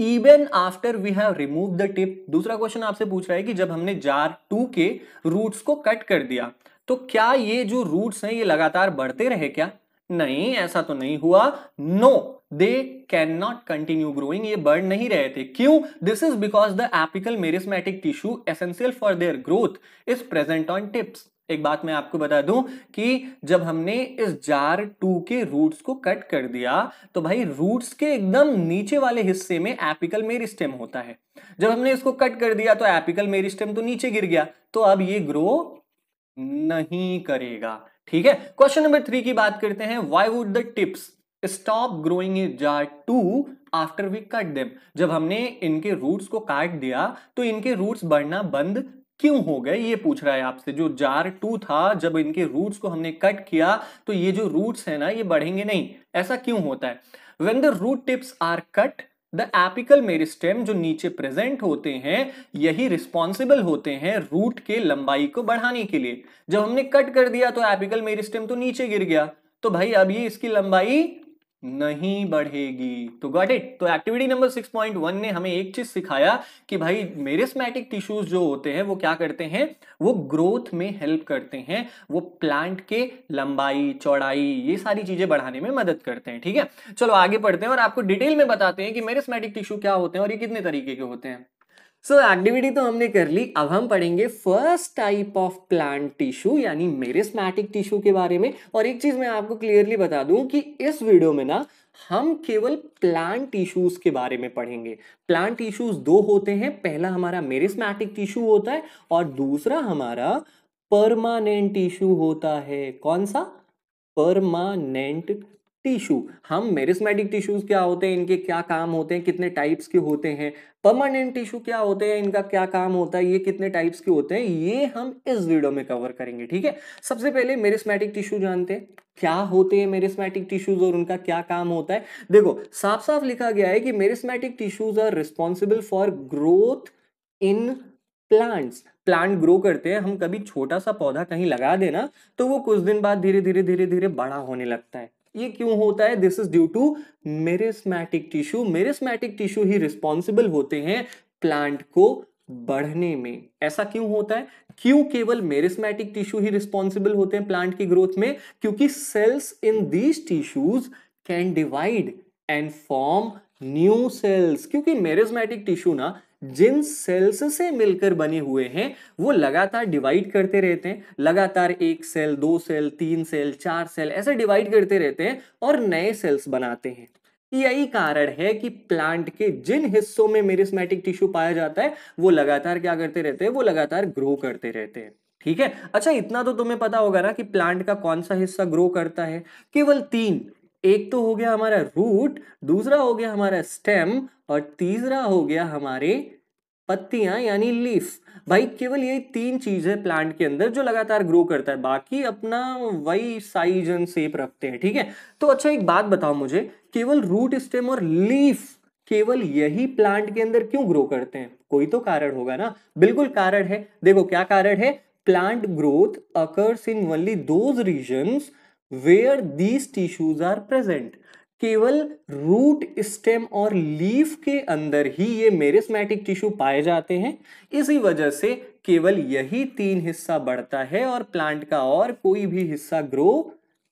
even after we have remove the tip दूसरा क्वेश्चन आपसे पूछ रहा है कि जब हमने जार टू के रूट्स को कट कर दिया तो क्या ये जो रूट्स हैं ये लगातार बढ़ते रहे क्या नहीं ऐसा तो नहीं हुआ no they can not continue growing ये बर्ड नहीं रहे थे क्यों this is because the apical meristematic tissue essential for their growth is present on tips एक बात मैं आपको बता दूं कि जब हमने इस जार टू के रूट्स को कट कर दिया तो भाई रूट्स के एकदम नीचे वाले हिस्से में एपिकल मेरिस्टेम होता है जब हमने इसको कट कर दिया तो एपिकल मेरिस्टेम तो नीचे गिर गया तो अब ये ग्रो नहीं करेगा ठीक है क्वेश्चन नंबर थ्री की बात करते हैं why would the tips stop growing in jar two after we cut them जब हमने इनके रूट्स को काट दिया तो इनके रूट्स बढ़ना बंद क्यों हो गए ये पूछ रहा है आपसे जो जार टू था जब इनके रूट्स को हमने कट किया तो ये जो रूट्स है ना ये बढ़ेंगे नहीं ऐसा क्यों होता है when the root tips are cut the apical meristem जो नीचे प्रेजेंट होते हैं यही रिस्पॉन्सिबल होते हैं रूट के लंबाई को बढ़ाने के लिए जब हमने कट कर दिया तो एपिकल मेरिस्टेम तो नीचे गिर गया तो भाई अब ये इसकी लंबाई नहीं बढ़ेगी तो गॉट इट तो एक्टिविटी नंबर 6.1 ने हमें एक चीज सिखाया कि भाई मेरिस्मेटिक टिश्यूज जो होते हैं वो क्या करते हैं वो ग्रोथ में हेल्प करते हैं वो प्लांट के लंबाई चौड़ाई ये सारी चीजें बढ़ाने में मदद करते हैं ठीक है चलो आगे पढ़ते हैं और आपको डिटेल में बताते हैं कि मेरिस्मेटिक टिश्यू क्या होते हैं और ये कितने तरीके के होते हैं सो so, एक्टिविटी तो हमने कर ली अब हम पढ़ेंगे first type of plant tissue यानी मेरिस्मैटिक टिश्यू के बारे में और एक चीज मैं आपको क्लियरली बता दूं कि इस वीडियो में ना हम केवल प्लांट टिश्यूज के बारे में पढ़ेंगे प्लांट टिश्यूज दो होते हैं पहला हमारा मेरिस्मैटिक टिश्यू होता है और दूसरा हमारा परमानेंट टिश्यू होता है कौन सा परमानेंट टिश्यू हम मेरिस्मेटिक टिश्यूज क्या होते हैं इनके क्या काम होते हैं कितने टाइप्स के होते हैं परमानेंट टिश्यू क्या होते हैं इनका क्या काम होता है ये कितने टाइप्स के होते हैं ये हम इस वीडियो में कवर करेंगे ठीक है सबसे पहले मेरिस्मेटिक टिश्यू जानते हैं क्या होते हैं मेरिस्मेटिक टिश्यूज और उनका क्या काम होता है देखो साफ साफ लिखा गया है कि meristematic tissues are responsible for growth in plants plant grow करते हैं हम कभी छोटा सा पौधा कहीं लगा देना तो वो कुछ दिन बाद धीरे धीरे धीरे धीरे बड़ा होने लगता है ये क्यों होता है this is due to meristematic tissue meristematic tissue ही रिस्पॉन्सिबल होते हैं प्लांट को बढ़ने में ऐसा क्यों होता है क्यों केवल मेरिस्मैटिक टिश्यू ही रिस्पॉन्सिबल होते हैं प्लांट की ग्रोथ में क्योंकि cells in these tissues can divide and form new cells क्योंकि मेरिस्मैटिक टिश्यू ना जिन सेल्स से मिलकर बने हुए हैं वो लगातार डिवाइड करते रहते हैं लगातार एक सेल दो सेल तीन सेल चार सेल ऐसे डिवाइड करते रहते हैं और नए सेल्स बनाते हैं यही कारण है कि प्लांट के जिन हिस्सों में मेरिस्मेटिक टिश्यू पाया जाता है वो लगातार क्या करते रहते हैं वो लगातार ग्रो करते रहते हैं ठीक है अच्छा इतना तो तुम्हें पता होगा ना कि प्लांट का कौन सा हिस्सा ग्रो करता है केवल तीन एक तो हो गया हमारा रूट दूसरा हो गया हमारा स्टेम और तीसरा हो गया हमारे पत्तियां यानी लीफ भाई केवल ये तीन चीज है प्लांट के अंदर जो लगातार ग्रो करता है बाकी अपना वही साइज एंड सेप रखते हैं ठीक है तो अच्छा एक बात बताओ मुझे केवल रूट स्टेम और लीफ केवल यही प्लांट के अंदर क्यों ग्रो करते हैं कोई तो कारण होगा ना बिल्कुल कारण है देखो क्या कारण है plant growth occurs in only those regions where these tissues are present केवल रूट स्टेम और लीफ के अंदर ही ये मेरिस्मैटिक टिश्यू पाए जाते हैं इसी वजह से केवल यही तीन हिस्सा बढ़ता है और प्लांट का और कोई भी हिस्सा ग्रो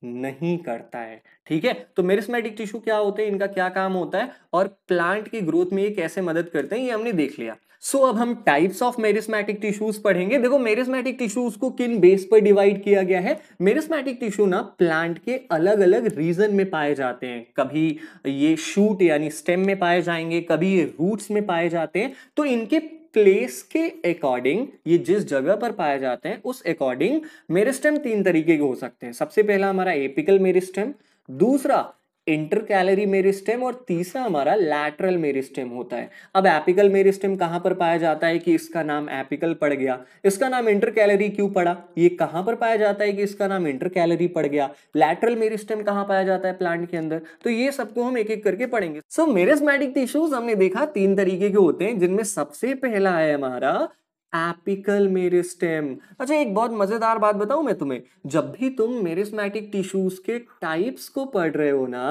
नहीं करता है ठीक है तो मेरिस्मैटिक टिश्यू क्या होते हैं इनका क्या काम होता है और प्लांट की ग्रोथ में ये कैसे मदद करते हैं ये हमने देख लिया सो so, अब हम टाइप्स ऑफ मेरिस्मैटिक टिश्यूज पढ़ेंगे देखो मेरिस्मैटिक टिश्यूज को किन बेस पर डिवाइड किया गया है मेरिस्मैटिक टिश्यू ना प्लांट के अलग अलग रीजन में पाए जाते हैं कभी ये शूट यानी स्टेम में पाए जाएंगे कभी ये रूट्स में पाए जाते हैं तो इनके प्लेस के अकॉर्डिंग ये जिस जगह पर पाए जाते हैं उस अकॉर्डिंग मेरिस्टेम तीन तरीके के हो सकते हैं सबसे पहला हमारा एपिकल मेरिस्टेम दूसरा इंटर कैलरी मेरिस्टेम और तीसरा हमारा लैटरल मेरिस्टेम होता है अब एपिकल मेरिस्टेम कहाँ पर पाया जाता है कि इसका नाम एपिकल पड़ गया इसका नाम इंटर कैलरी क्यों पड़ा ये कहाँ पर पाया जाता है कि इसका नाम इंटर कैलरी पड़ गया लैटरल मेरिस्टेम कहाँ पाया जाता है प्लांट के अंदर तो ये सबको हम एक एक करके पढ़ेंगे सो so, टिश्यूज हमने देखा तीन तरीके के होते हैं जिनमें सबसे पहला है हमारा एपिकल मेरिस्टेम अच्छा एक बहुत मज़ेदार बात बताऊं मैं तुम्हें जब भी तुम मेरिस्मैटिक टिश्यूज के टाइप्स को पढ़ रहे हो ना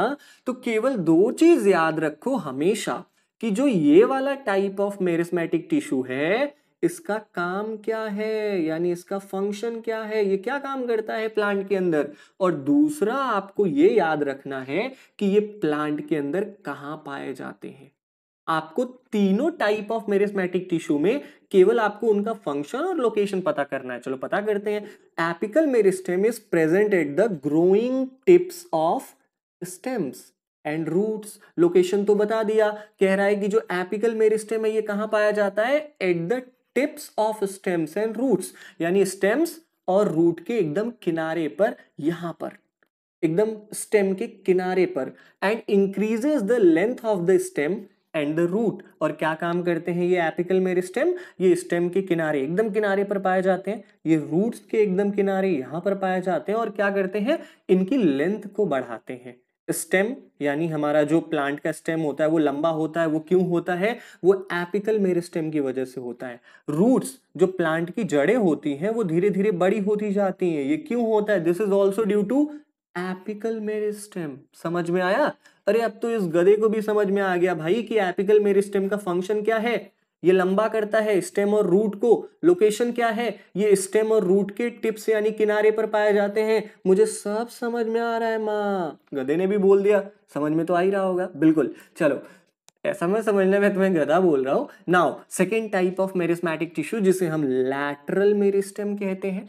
तो केवल दो चीज़ याद रखो हमेशा कि जो ये वाला टाइप ऑफ मेरिस्मैटिक टिश्यू है इसका काम क्या है यानी इसका फंक्शन क्या है ये क्या काम करता है प्लांट के अंदर और दूसरा आपको ये याद रखना है कि ये प्लांट के अंदर कहाँ पाए जाते हैं आपको तीनों टाइप ऑफ मेरिस्मेटिक टिश्यू में केवल आपको उनका फंक्शन और लोकेशन पता करना है चलो पता करते हैं apical meristem is present at the growing tips of stems and roots location तो बता दिया कह रहा है कि जो एपिकल मेरिस्टेम है ये कहां पाया जाता है at the tips of stems and roots यानी स्टेम्स और रूट के एकदम किनारे पर यहां पर एकदम स्टेम के किनारे पर and increases the length of the stem and the root और क्या काम करते हैं ये एपिकल मेरिस्टेम ये स्टेम के किनारे एकदम किनारे पर पाए जाते हैं ये रूट्स के एकदम किनारे यहाँ पर पाए जाते हैं और क्या करते हैं इनकी लेंथ को बढ़ाते हैं स्टेम यानी हमारा जो प्लांट का स्टेम होता है वो लंबा होता है वो क्यों होता है वो एपिकल मेरिस्टेम की वजह से होता है रूट्स जो प्लांट की जड़ें होती हैं वो धीरे धीरे बड़ी होती जाती हैं ये क्यों होता है this is also due to apical meristem समझ में आया अरे अब तो इस गधे को भी समझ में आ गया भाई कि एपिकल मेरिस्टेम का फंक्शन क्या है ये लंबा करता है स्टेम और रूट को लोकेशन क्या है ये स्टेम और रूट के टिप्स यानी किनारे पर पाए जाते हैं मुझे सब समझ में आ रहा है माँ गधे ने भी बोल दिया समझ में तो आ ही रहा होगा बिल्कुल चलो ऐसा मैं समझने में तुम्हें गधा बोल रहा हूँ now second type of meristematic tissue जिसे हम लैटरल मेरिस्टेम कहते हैं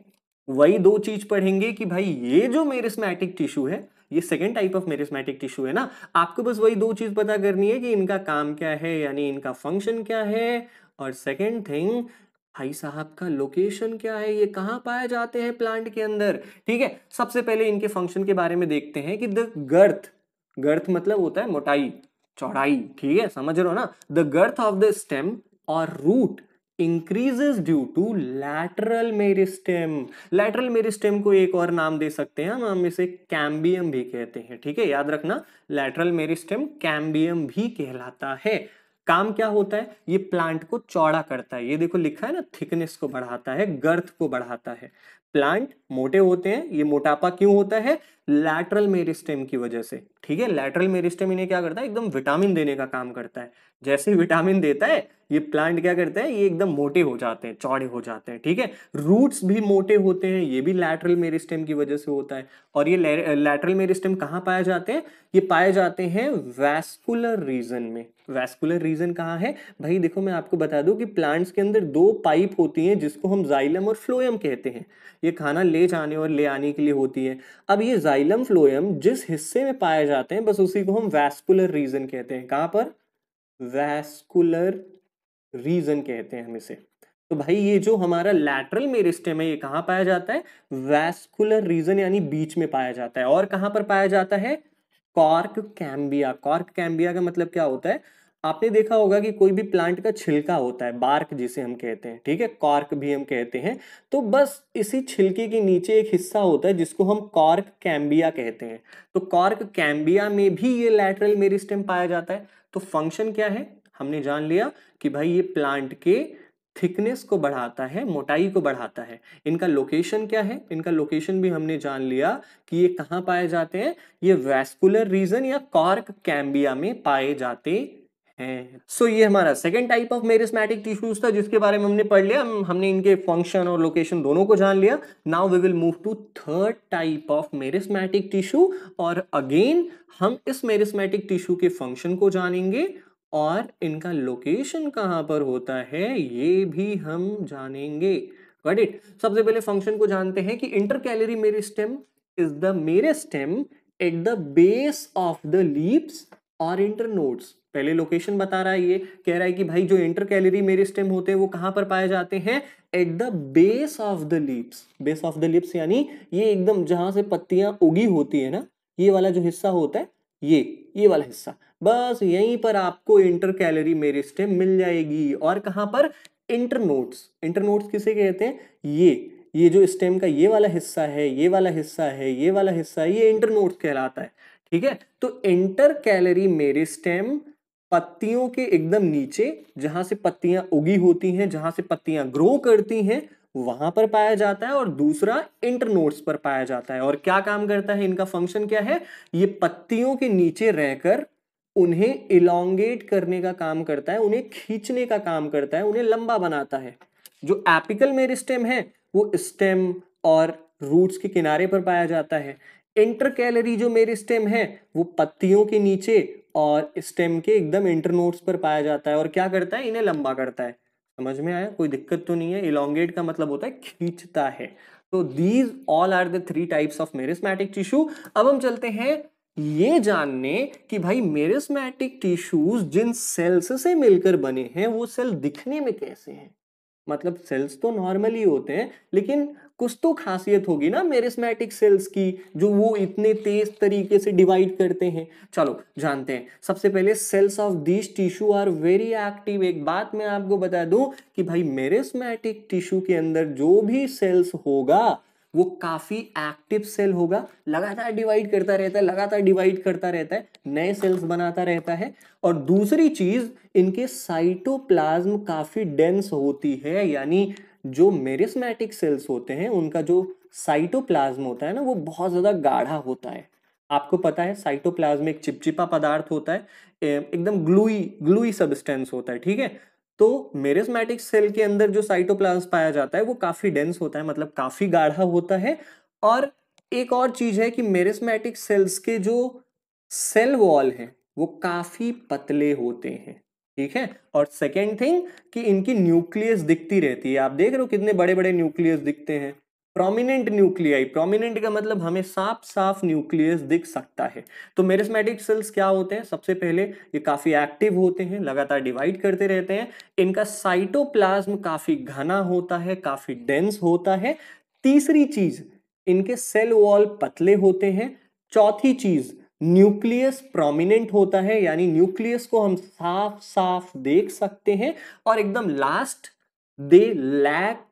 वही दो चीज पढ़ेंगे कि भाई ये जो मेरिस्मेटिक टिश्यू है ये second type of meristematic tissue है ना आपको बस वही दो चीज पता करनी है कि इनका काम क्या है यानी इनका फंक्शन क्या है और सेकेंड थिंग भाई साहब का लोकेशन क्या है ये कहाँ पाए जाते हैं प्लांट के अंदर ठीक है सबसे पहले इनके फंक्शन के बारे में देखते हैं कि द गर्थ गर्थ मतलब होता है मोटाई चौड़ाई ठीक है समझ रहे हो ना the girth of the stem और root increases due to lateral meristem lateral meristem को एक और नाम दे सकते हैं हम इसे कैम्बियम भी कहते हैं ठीक है याद रखना लैटरल मेरिस्टेम कैम्बियम भी कहलाता है काम क्या होता है ये प्लांट को चौड़ा करता है ये देखो लिखा है ना थिकनेस को बढ़ाता है गर्थ को बढ़ाता है प्लांट मोटे होते हैं ये मोटापा क्यों होता है लैटरल मेरिस्टेम की वजह से ठीक है लेटरल मेरिस्टम इन्हें क्या करता है एकदम विटामिन देने का काम करता है जैसे विटामिन देता है ये प्लांट क्या करता है ये एकदम मोटे हो जाते हैं चौड़े हो जाते हैं ठीक है रूट्स भी मोटे होते हैं ये भी लैटरल मेरिस्टम की वजह से होता है और ये लैटरल मेरिस्टम कहाँ पाए जाते हैं ये पाए जाते हैं वैस्कुलर रीजन में वैस्कुलर रीजन कहाँ है भाई देखो मैं आपको बता दूँ कि प्लांट्स के अंदर दो पाइप होती हैं जिसको हम जाइलम और फ्लोएम कहते हैं ये खाना ले जाने और ले आने के लिए होती है अब ये जाइलम फ्लोएम जिस हिस्से में पाया जाते हैं बस उसी को हम वैस्कुलर रीजन कहते हैं कहाँ पर वैस्कुलर रीजन कहते हैं हम इसे तो भाई ये जो हमारा लैटरल मेरिस्टेम है ये कहाँ पाया जाता है वैस्कुलर रीजन यानी बीच में पाया जाता है और कहाँ पर पाया जाता है कॉर्क कैम्बिया कॉर्क कैम्बिया का मतलब क्या होता है आपने देखा होगा कि कोई भी प्लांट का छिलका होता है बार्क जिसे हम कहते हैं ठीक है कॉर्क भी हम कहते हैं तो बस इसी छिलके के नीचे एक हिस्सा होता है जिसको हम कॉर्क कैम्बिया कहते हैं तो कॉर्क कैम्बिया में भी ये लैटरल मेरिस्टेम पाया जाता है तो फंक्शन क्या है हमने जान लिया कि भाई ये प्लांट के थिकनेस को बढ़ाता है मोटाई को बढ़ाता है इनका लोकेशन क्या है इनका लोकेशन भी हमने जान लिया कि ये कहाँ पाए जाते हैं ये वैस्कुलर रीजन या कॉर्क कैम्बिया में पाए जाते हैं हम्म। सो so, ये हमारा second type of meristematic tissues था जिसके बारे में हमने पढ़ लिया हम, हमने इनके फंक्शन और लोकेशन दोनों को जान लिया now we will move to third type of meristematic tissue और अगेन हम इस मेरिस्मेटिक टिश्यू के फंक्शन को जानेंगे और इनका लोकेशन कहाँ पर होता है ये भी हम जानेंगे गॉट इट सबसे पहले फंक्शन को जानते हैं कि intercalary meristem is the meristem at the base of the leaves और इंटर नोड्स पहले लोकेशन बता रहा है ये कह रहा है कि भाई जो इंटर कैलरी मेरे स्टेम होते हैं वो कहाँ पर पाए जाते हैं at the base of the lips base of the lips यानी ये एकदम जहां से पत्तियां उगी होती है ना ये वाला जो हिस्सा होता है ये ये वाला हिस्सा बस यहीं पर आपको इंटर कैलरी मेरे स्टेम मिल जाएगी और कहाँ पर इंटर नोट्स इंटर नोट्स किसे कहते हैं ये ये जो स्टेम का ये वाला हिस्सा है ये वाला हिस्सा है ये वाला हिस्सा है ये इंटर नोट्स कहलाता है ठीक है तो इंटर कैलरी मेरिस्टेम पत्तियों के एकदम नीचे जहां से पत्तियां उगी होती हैं जहां से पत्तियां ग्रो करती हैं वहां पर पाया जाता है और दूसरा इंटरनोड्स पर पाया जाता है और क्या काम करता है इनका फंक्शन क्या है ये पत्तियों के नीचे रहकर उन्हें इलोंगेट करने का काम करता है उन्हें खींचने का काम करता है उन्हें लंबा बनाता है जो एपिकल मेरिस्टेम है वो स्टेम और रूट्स के किनारे पर पाया जाता है इंटर कैलरी जो मेरे स्टेम है वो पत्तियों के नीचे और स्टेम के एकदम इंटरनोट्स पर पाया जाता है और क्या करता है इन्हें लंबा करता है समझ में आया कोई दिक्कत तो नहीं है इलांगेट का मतलब होता है खींचता है तो these all are the three types of meristematic tissue अब हम चलते हैं ये जानने कि भाई मेरिस्मैटिक टिश्यूज जिन सेल्स से मिलकर बने हैं वो सेल दिखने में कैसे हैं मतलब सेल्स तो नॉर्मली होते हैं लेकिन कुछ तो खासियत होगी ना मेरिस्मेटिक सेल्स की जो वो इतने तेज तरीके से डिवाइड करते हैं चलो जानते हैं सबसे पहले cells of this tissue are very active एक बात मैं आपको बता दूं कि भाई मेरिस्मेटिक टिश्यू के अंदर जो भी सेल्स होगा वो काफी एक्टिव सेल होगा लगातार डिवाइड करता रहता है लगातार डिवाइड करता रहता है नए सेल्स बनाता रहता है और दूसरी चीज इनके साइटोप्लाज्म काफी डेंस होती है यानी जो मेरिस्मैटिक सेल्स होते हैं उनका जो साइटोप्लाज्म होता है ना वो बहुत ज़्यादा गाढ़ा होता है आपको पता है साइटोप्लाज्म एक चिपचिपा पदार्थ होता है एकदम ग्लूई ग्लूई सब्सटेंस होता है ठीक है तो मेरिस्मैटिक सेल के अंदर जो साइटोप्लाज्म पाया जाता है वो काफ़ी डेंस होता है मतलब काफ़ी गाढ़ा होता है और एक और चीज़ है कि मेरिस्मैटिक सेल्स के जो सेल वॉल हैं वो काफ़ी पतले होते हैं ठीक है और सेकेंड थिंग कि इनकी न्यूक्लियस दिखती रहती है आप देख रहे हो कितने बड़े बड़े न्यूक्लियस दिखते हैं प्रोमिनेंट न्यूक्लियाई प्रोमिनेंट का मतलब हमें साफ साफ न्यूक्लियस दिख सकता है तो मेरिस्मेटिक सेल्स क्या होते हैं सबसे पहले ये काफ़ी एक्टिव होते हैं लगातार डिवाइड करते रहते हैं इनका साइटोप्लाज्म काफ़ी घना होता है काफ़ी डेंस होता है तीसरी चीज़ इनके सेल वॉल पतले होते हैं चौथी चीज़ न्यूक्लियस प्रोमिनेंट होता है यानी न्यूक्लियस को हम साफ साफ देख सकते हैं और एकदम लास्ट दे लैक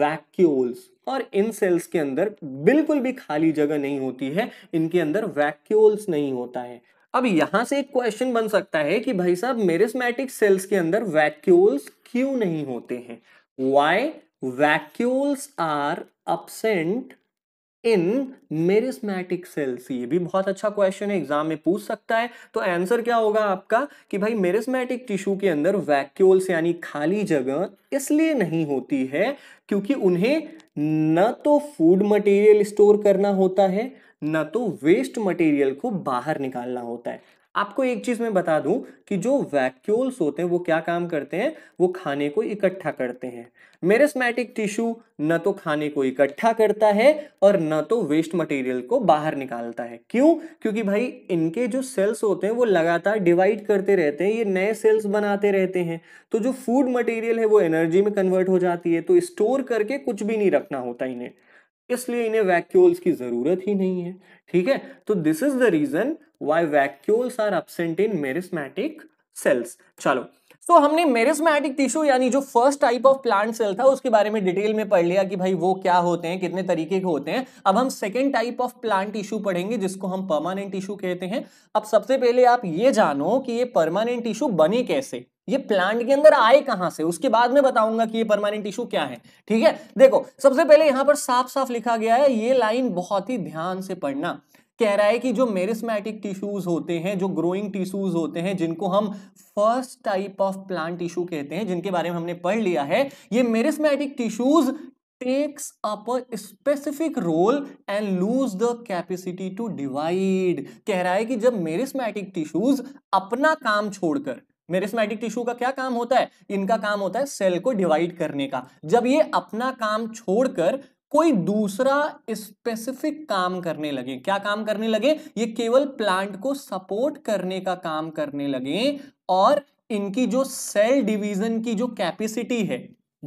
वैक्यूल्स और इन सेल्स के अंदर बिल्कुल भी खाली जगह नहीं होती है इनके अंदर वैक्यूल्स नहीं होता है अब यहां से एक क्वेश्चन बन सकता है कि भाई साहब मेरिस्मेटिक सेल्स के अंदर वैक्यूल्स क्यों नहीं होते हैं why vacuoles are absent in meristematic cells ये भी बहुत अच्छा क्वेश्चन है एग्जाम में पूछ सकता है तो आंसर क्या होगा आपका कि भाई मेरिस्मैटिक टिश्यू के अंदर वैक्यूल्स यानी खाली जगह इसलिए नहीं होती है क्योंकि उन्हें न तो फूड मटेरियल स्टोर करना होता है न तो वेस्ट मटेरियल को बाहर निकालना होता है आपको एक चीज मैं बता दूं कि जो वैक्यूल्स होते हैं वो क्या काम करते हैं वो खाने को इकट्ठा करते हैं मेरेस्मैटिक टिश्यू न तो खाने को इकट्ठा करता है और न तो वेस्ट मटेरियल को बाहर निकालता है क्यों क्योंकि भाई इनके जो सेल्स होते हैं वो लगातार डिवाइड करते रहते हैं ये नए सेल्स बनाते रहते हैं तो जो फूड मटेरियल है वो एनर्जी में कन्वर्ट हो जाती है तो स्टोर करके कुछ भी नहीं रखना होता इन्हें इसलिए इन्हें वैक्यूल्स की जरूरत ही नहीं है ठीक है तो this is the reason why vacuoles are absent in meristematic cells चलो तो हमने मेरिस्मैटिक टिश्यू यानी जो first type of plant cell था उसके बारे में डिटेल में पढ़ लिया कि भाई वो क्या होते हैं कितने तरीके के होते हैं अब हम second type of plant tissue पढ़ेंगे जिसको हम परमानेंट टिश्यू कहते हैं अब सबसे पहले आप ये जानो कि ये परमानेंट टिश्यू बने कैसे ये प्लांट के अंदर आए कहां से उसके बाद में बताऊंगा कि ये परमानेंट टिश्यू क्या है ठीक है देखो सबसे पहले यहां पर साफ साफ लिखा गया है ये लाइन बहुत ही ध्यान से पढ़ना कह रहा है कि जो मेरिस्मैटिक टिश्यूज होते हैं जो ग्रोइंग टिश्यूज होते हैं जिनको हम first type of plant tissue कहते हैं जिनके बारे में हमने पढ़ लिया है ये meristematic tissues takes up a specific role and lose the capacity to कह रहा है कि जब मेरिस्मैटिक टिश्यूज अपना काम छोड़कर मेरिस्मैटिक टिश्यू का क्या काम होता है इनका काम होता है सेल को डिवाइड करने का जब ये अपना काम छोड़कर कोई दूसरा स्पेसिफिक काम करने लगे क्या काम करने लगे ये केवल प्लांट को सपोर्ट करने का काम करने लगे और इनकी जो सेल डिवीजन की जो कैपेसिटी है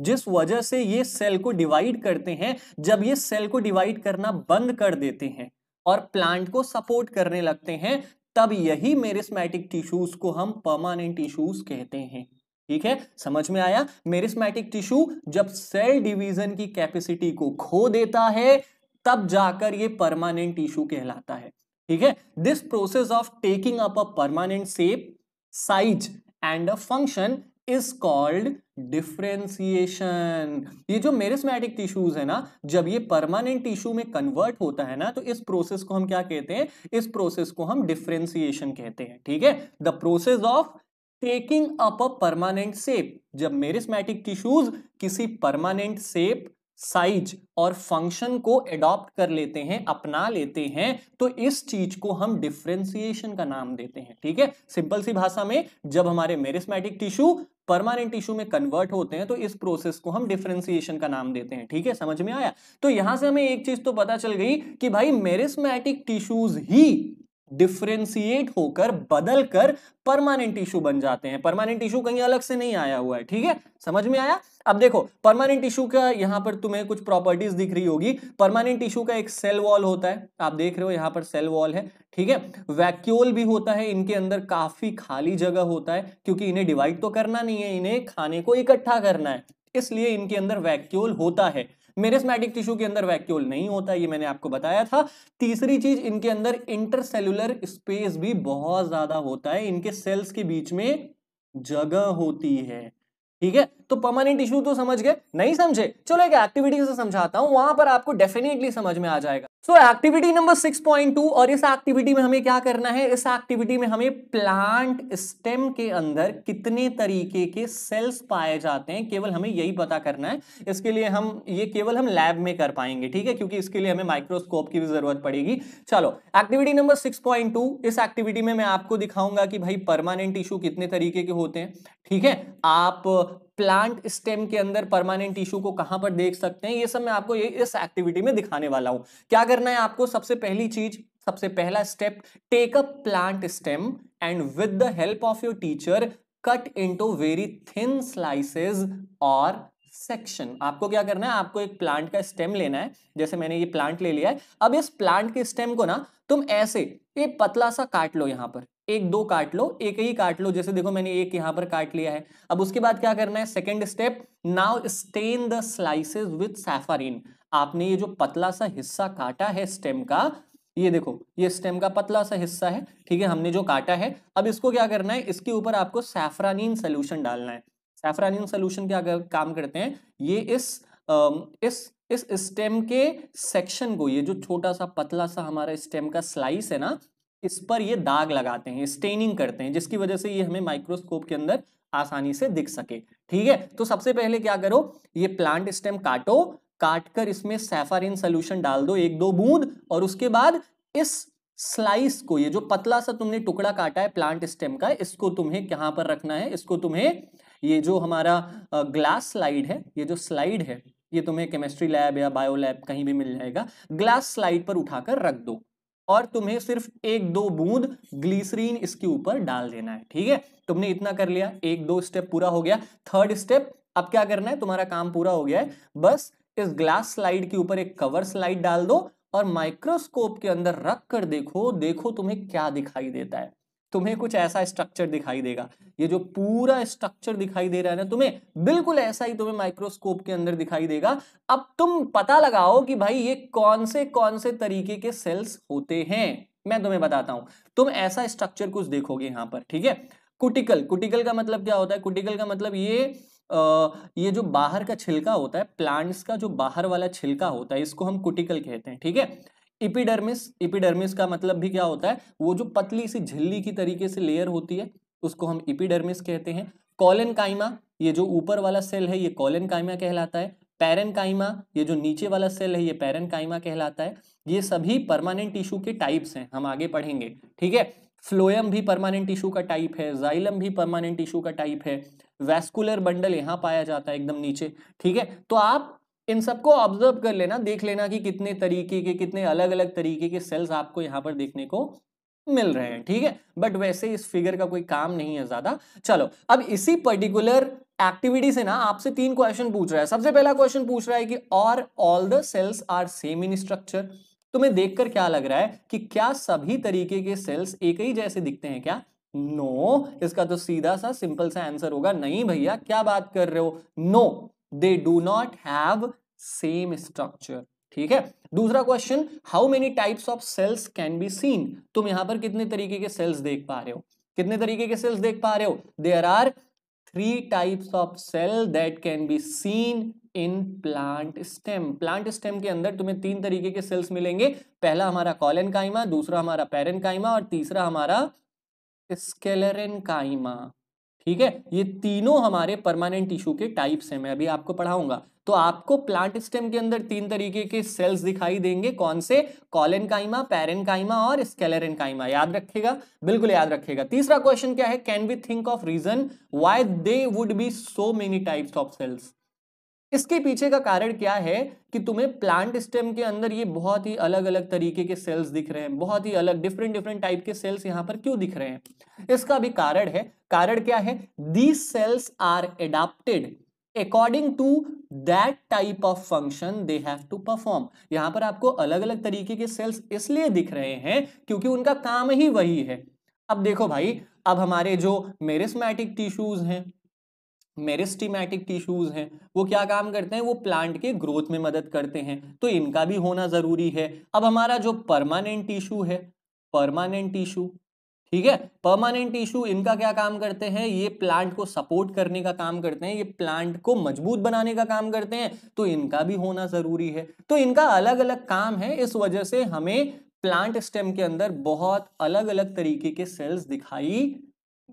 जिस वजह से ये सेल को डिवाइड करते हैं जब ये सेल को डिवाइड करना बंद कर देते हैं और प्लांट को सपोर्ट करने लगते हैं तब यही मेरिस्मेटिक टिश्यूज को हम परमानेंट टिश्यूज कहते हैं ठीक है समझ में आया मेरिस्मेटिक टिश्यू जब सेल डिवीजन की कैपेसिटी को खो देता है तब जाकर ये परमानेंट टिश्यू कहलाता है ठीक है this process of taking up a permanent shape size and a function is called differentiation ये जो मेरिस्मैटिक टिश्यूज है ना जब ये परमानेंट टिश्यू में कन्वर्ट होता है ना तो इस प्रोसेस को हम क्या कहते हैं इस प्रोसेस को हम डिफ्रेंसिएशन कहते हैं ठीक है the process of taking up a permanent shape जब मेरिस्मेटिक टिश्यूज किसी परमानेंट सेप साइज और फंक्शन को एडॉप्ट कर लेते हैं अपना लेते हैं तो इस चीज को हम डिफ्रेंसिएशन का नाम देते हैं ठीक है सिंपल सी भाषा में जब हमारे मेरिस्मेटिक टिश्यू परमानेंट टिश्यू में कन्वर्ट होते हैं तो इस प्रोसेस को हम डिफ्रेंसिएशन का नाम देते हैं ठीक है समझ में आया तो यहां से हमें एक चीज तो पता चल गई कि भाई मेरिस्मेटिक टिश्यूज ही डिफ्रेंसिएट होकर बदल कर परमानेंट इशू बन जाते हैं परमानेंट इशू कहीं अलग से नहीं आया हुआ है ठीक है समझ में आया अब देखो परमानेंट इशू का यहां पर तुम्हें कुछ प्रॉपर्टीज दिख रही होगी परमानेंट इशू का एक सेल वॉल होता है आप देख रहे हो यहां पर सेल वॉल है ठीक है वैक्यूल भी होता है इनके अंदर काफी खाली जगह होता है क्योंकि इन्हें डिवाइड तो करना नहीं है इन्हें खाने को इकट्ठा करना है इसलिए इनके अंदर वैक्यूल होता है मेरेस्मैटिक टिश्यू के अंदर वैक्यूल नहीं होता ये मैंने आपको बताया था तीसरी चीज इनके अंदर इंटरसेलुलर स्पेस भी बहुत ज्यादा होता है इनके सेल्स के बीच में जगह होती है ठीक है तो परमानेंट इशू तो समझ गए नहीं समझे चलो एक एक्टिविटी से समझाता हूँ वहां पर आपको डेफिनेटली समझ में आ जाएगा सो एक्टिविटी नंबर 6.2 और इस एक्टिविटी में हमें क्या करना है इस एक्टिविटी में हमें प्लांट स्टेम के अंदर कितने तरीके के सेल्स पाए जाते हैं केवल हमें यही पता करना है इसके लिए हम ये केवल हम लैब में कर पाएंगे ठीक है क्योंकि इसके लिए हमें माइक्रोस्कोप की भी जरूरत पड़ेगी चलो एक्टिविटी नंबर 6.2 इस एक्टिविटी में मैं आपको दिखाऊंगा कि भाई परमानेंट इशू कितने तरीके के होते हैं ठीक है आप प्लांट स्टेम के अंदर परमानेंट टिश्यू को कहां पर देख सकते हैं ये सब मैं आपको ये इस एक्टिविटी में दिखाने वाला हूं क्या करना है आपको सबसे पहली चीज सबसे पहला step take a plant stem and with the help of your teacher cut into very thin slices और सेक्शन आपको क्या करना है आपको एक प्लांट का स्टेम लेना है जैसे मैंने ये प्लांट ले लिया है अब इस प्लांट के स्टेम को ना तुम ऐसे ये पतला सा काट लो यहां पर एक दो काट लो एक ही काट लो जैसे देखो मैंने एक यहां पर काट लिया है अब उसके बाद क्या करना है second step now stain the slices with safranin आपने ये जो पतला सा हिस्सा काटा है स्टेम का ये देखो ये स्टेम का पतला सा हिस्सा है ठीक है हमने जो काटा है अब इसको क्या करना है इसके ऊपर आपको सैफरानीन सोल्यूशन डालना है सैफरानीन सोल्यूशन क्या कर, काम करते हैं ये इस इस इस स्टेम के सेक्शन को ये जो छोटा सा पतला सा हमारा स्टेम का स्लाइस है ना इस पर ये दाग लगाते हैं स्टेनिंग करते हैं जिसकी वजह से ये हमें माइक्रोस्कोप के अंदर आसानी से दिख सके ठीक है तो सबसे पहले क्या करो ये प्लांट स्टेम काटो काट कर इसमें सेफारिन सोल्यूशन डाल दो एक दो बूंद और उसके बाद इस स्लाइस को ये जो पतला सा तुमने टुकड़ा काटा है प्लांट स्टेम का इसको तुम्हें कहाँ पर रखना है इसको तुम्हें ये जो हमारा ग्लास स्लाइड है ये जो स्लाइड है ये तुम्हें केमिस्ट्री लैब या बायो लैब कहीं भी मिल जाएगा ग्लास स्लाइड पर उठाकर रख दो और तुम्हें सिर्फ एक दो बूंद ग्लीसरीन इसके ऊपर डाल देना है ठीक है तुमने इतना कर लिया एक दो स्टेप पूरा हो गया थर्ड स्टेप अब क्या करना है तुम्हारा काम पूरा हो गया है बस इस ग्लास स्लाइड के ऊपर एक कवर स्लाइड डाल दो और माइक्रोस्कोप के अंदर रख कर देखो देखो तुम्हें क्या दिखाई देता है तुम्हें हम्म। कुछ ऐसा स्ट्रक्चर दिखाई देगा ये जो पूरा स्ट्रक्चर दिखाई दे रहा है ना तुम्हें बिल्कुल ऐसा ही तुम्हें माइक्रोस्कोप के अंदर दिखाई देगा अब तुम पता लगाओ कि भाई ये कौन से कौन से तरीके के सेल्स होते हैं मैं तुम्हें बताता हूं तुम ऐसा स्ट्रक्चर कुछ देखोगे यहां पर ठीक है कुटिकल कुटिकल का मतलब क्या होता है कुटिकल का मतलब ये आ, ये जो बाहर का छिलका होता है प्लांट्स का जो बाहर वाला छिलका होता है इसको हम कुटिकल कहते हैं ठीक है इपिडर्मिस इपिडर्मिस का मतलब भी क्या होता है वो जो पतली सी झिल्ली की तरीके से लेयर होती है उसको हम इपिडर्मिस कहते हैं कॉलन काइमा ये जो ऊपर वाला सेल है ये कॉलन काइमा कहलाता है पैरन काइमा ये जो नीचे वाला सेल है ये पैरन काइमा कहलाता है ये सभी परमानेंट टिश्यू के टाइप्स हैं हम आगे पढ़ेंगे ठीक है फ्लोयम भी परमानेंट टिश्यू का टाइप है जाइलम भी परमानेंट टिश्यू का टाइप है वैस्कुलर बंडल यहाँ पाया जाता है एकदम नीचे ठीक है तो आप इन सबको ऑब्जर्व कर लेना देख लेना कि कितने तरीके के कितने अलग अलग तरीके के सेल्स आपको यहाँ पर देखने को मिल रहे हैं ठीक है बट वैसे इस फिगर का कोई काम नहीं है ज्यादा चलो अब इसी पर्टिकुलर एक्टिविटी से ना आपसे तीन क्वेश्चन पूछ रहा है सबसे पहला क्वेश्चन पूछ रहा है कि और all the cells are same in structure तुम्हें देखकर क्या लग रहा है कि क्या सभी तरीके के सेल्स एक ही जैसे दिखते हैं क्या नो no, इसका तो सीधा सा सिंपल सा आंसर होगा नहीं भैया क्या बात कर रहे हो no no. They do not have same structure ठीक है दूसरा question how many types of cells can be seen तुम यहां पर कितने तरीके के सेल्स देख पा रहे हो कितने तरीके के सेल्स देख पा रहे हो there are three types of cell that can be seen in plant stem plant stem के अंदर तुम्हें तीन तरीके के सेल्स मिलेंगे पहला हमारा कॉलन काइमा दूसरा हमारा पेरन काइमा और तीसरा हमारा स्केलरन काइमा ठीक है ये तीनों हमारे परमानेंट टिश्यू के टाइप्स हैं मैं अभी आपको पढ़ाऊंगा तो आपको प्लांट स्टेम के अंदर तीन तरीके के सेल्स दिखाई देंगे कौन से कॉलन काइमा पैरन काइमा और स्केलेरन काइमा याद रखेगा बिल्कुल याद रखेगा तीसरा क्वेश्चन क्या है can we think of reason why they would be so many types of cells इसके पीछे का कारण क्या है कि तुम्हें प्लांट स्टेम के अंदर ये बहुत ही अलग अलग तरीके के सेल्स दिख रहे हैं बहुत ही अलग डिफरेंट डिफरेंट टाइप के सेल्स यहाँ पर क्यों दिख रहे हैं इसका भी कारण है कारण क्या है these cells are adapted according to that type of function they have to perform यहाँ पर आपको अलग अलग तरीके के सेल्स इसलिए दिख रहे हैं क्योंकि उनका काम ही वही है अब देखो भाई अब हमारे जो मेरिस्मैटिक टिश्यूज हैं मेरिस्टीमेटिक टिश्यूज हैं वो क्या काम करते हैं वो प्लांट के ग्रोथ में मदद करते हैं तो इनका भी होना ज़रूरी है अब हमारा जो परमानेंट टिश्यू है परमानेंट टिश्यू ठीक है परमानेंट टिश्यू इनका क्या काम करते हैं ये प्लांट को सपोर्ट करने का काम करते हैं ये प्लांट को मजबूत बनाने का काम करते हैं तो इनका भी होना ज़रूरी है तो इनका अलग अलग काम है इस वजह से हमें प्लांट स्टेम के अंदर बहुत अलग अलग तरीके के सेल्स दिखाई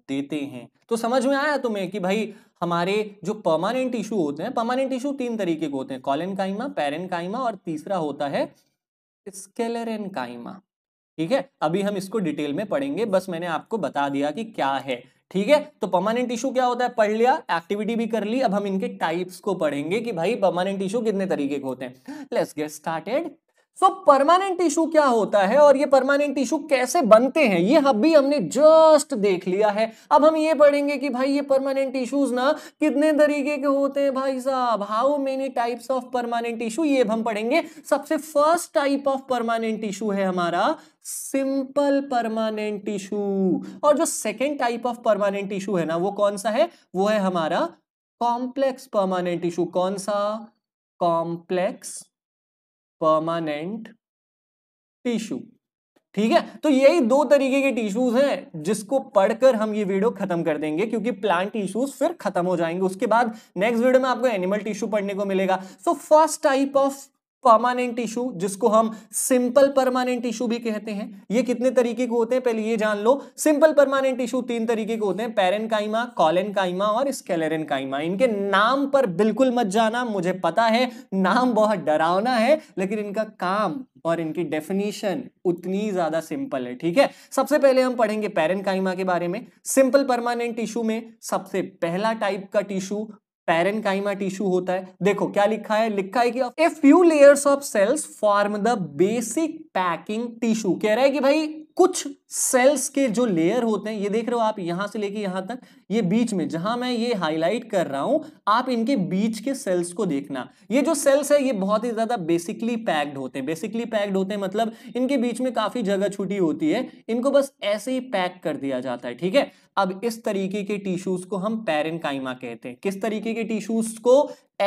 देते हैं तो समझ में आया तुम्हें कि भाई हमारे जो परमानेंट इशू होते हैं परमानेंट इशू तीन तरीके के होते हैं कॉलन काइमा पेरन काइमा और तीसरा होता है स्केलरन काइमा ठीक है अभी हम इसको डिटेल में पढ़ेंगे बस मैंने आपको बता दिया कि क्या है ठीक है तो परमानेंट इशू क्या होता है पढ़ लिया एक्टिविटी भी कर ली अब हम इनके टाइप्स को पढ़ेंगे कि भाई परमानेंट इशू कितने तरीके के होते हैं let's get started so permanent tissue क्या होता है और ये परमानेंट इशू कैसे बनते हैं ये हम भी हमने जस्ट देख लिया है अब हम ये पढ़ेंगे कि भाई ये परमानेंट इशूज ना कितने तरीके के होते हैं भाई साहब how many types of permanent tissue ये हम पढ़ेंगे सबसे first type of permanent tissue है हमारा सिंपल परमानेंट इशू और जो second type of permanent tissue है ना वो कौन सा है वो है हमारा कॉम्प्लेक्स परमानेंट इशू कौन सा कॉम्प्लेक्स परमानेंट टिश्यू ठीक है तो यही दो तरीके के टिश्यूज हैं जिसको पढ़कर हम ये वीडियो खत्म कर देंगे क्योंकि प्लांट टिश्यूज फिर खत्म हो जाएंगे उसके बाद नेक्स्ट वीडियो में आपको एनिमल टिश्यू पढ़ने को मिलेगा so first type of permanent tissue जिसको हम सिंपल परमानेंट इशू भी कहते हैं ये कितने तरीके के होते हैं पहले ये जान लो सिंपल परमानेंट इशू तीन तरीके के होते हैं पेरन काइमा कॉलेन काइमा और स्केलेरन काइमा इनके नाम पर बिल्कुल मत जाना मुझे पता है नाम बहुत डरावना है लेकिन इनका काम और इनकी डेफिनेशन उतनी ज्यादा सिंपल है ठीक है सबसे पहले हम पढ़ेंगे पेरन काइमा के बारे में सिंपल परमानेंट टिश्यू में सबसे पहला टाइप का टिश्यू पेरेनकाइमा टिश्यू होता है देखो क्या लिखा है लिखा है कि a few layers of cells form the basic packing tissue कह रहा है कि भाई कुछ सेल्स के जो लेयर होते हैं ये देख रहे हो आप यहां से लेके यहां तक ये बीच में जहां मैं ये हाईलाइट कर रहा हूं आप इनके बीच के सेल्स को देखना ये जो सेल्स है ये बहुत ही ज्यादा बेसिकली पैक्ड होते हैं बेसिकली पैक्ड होते हैं मतलब इनके बीच में काफी जगह छुटी होती है इनको बस ऐसे ही पैक कर दिया जाता है ठीक है अब इस तरीके के टिश्यूज को हम पेरेनकाइमा कहते हैं किस तरीके के टिश्यूज को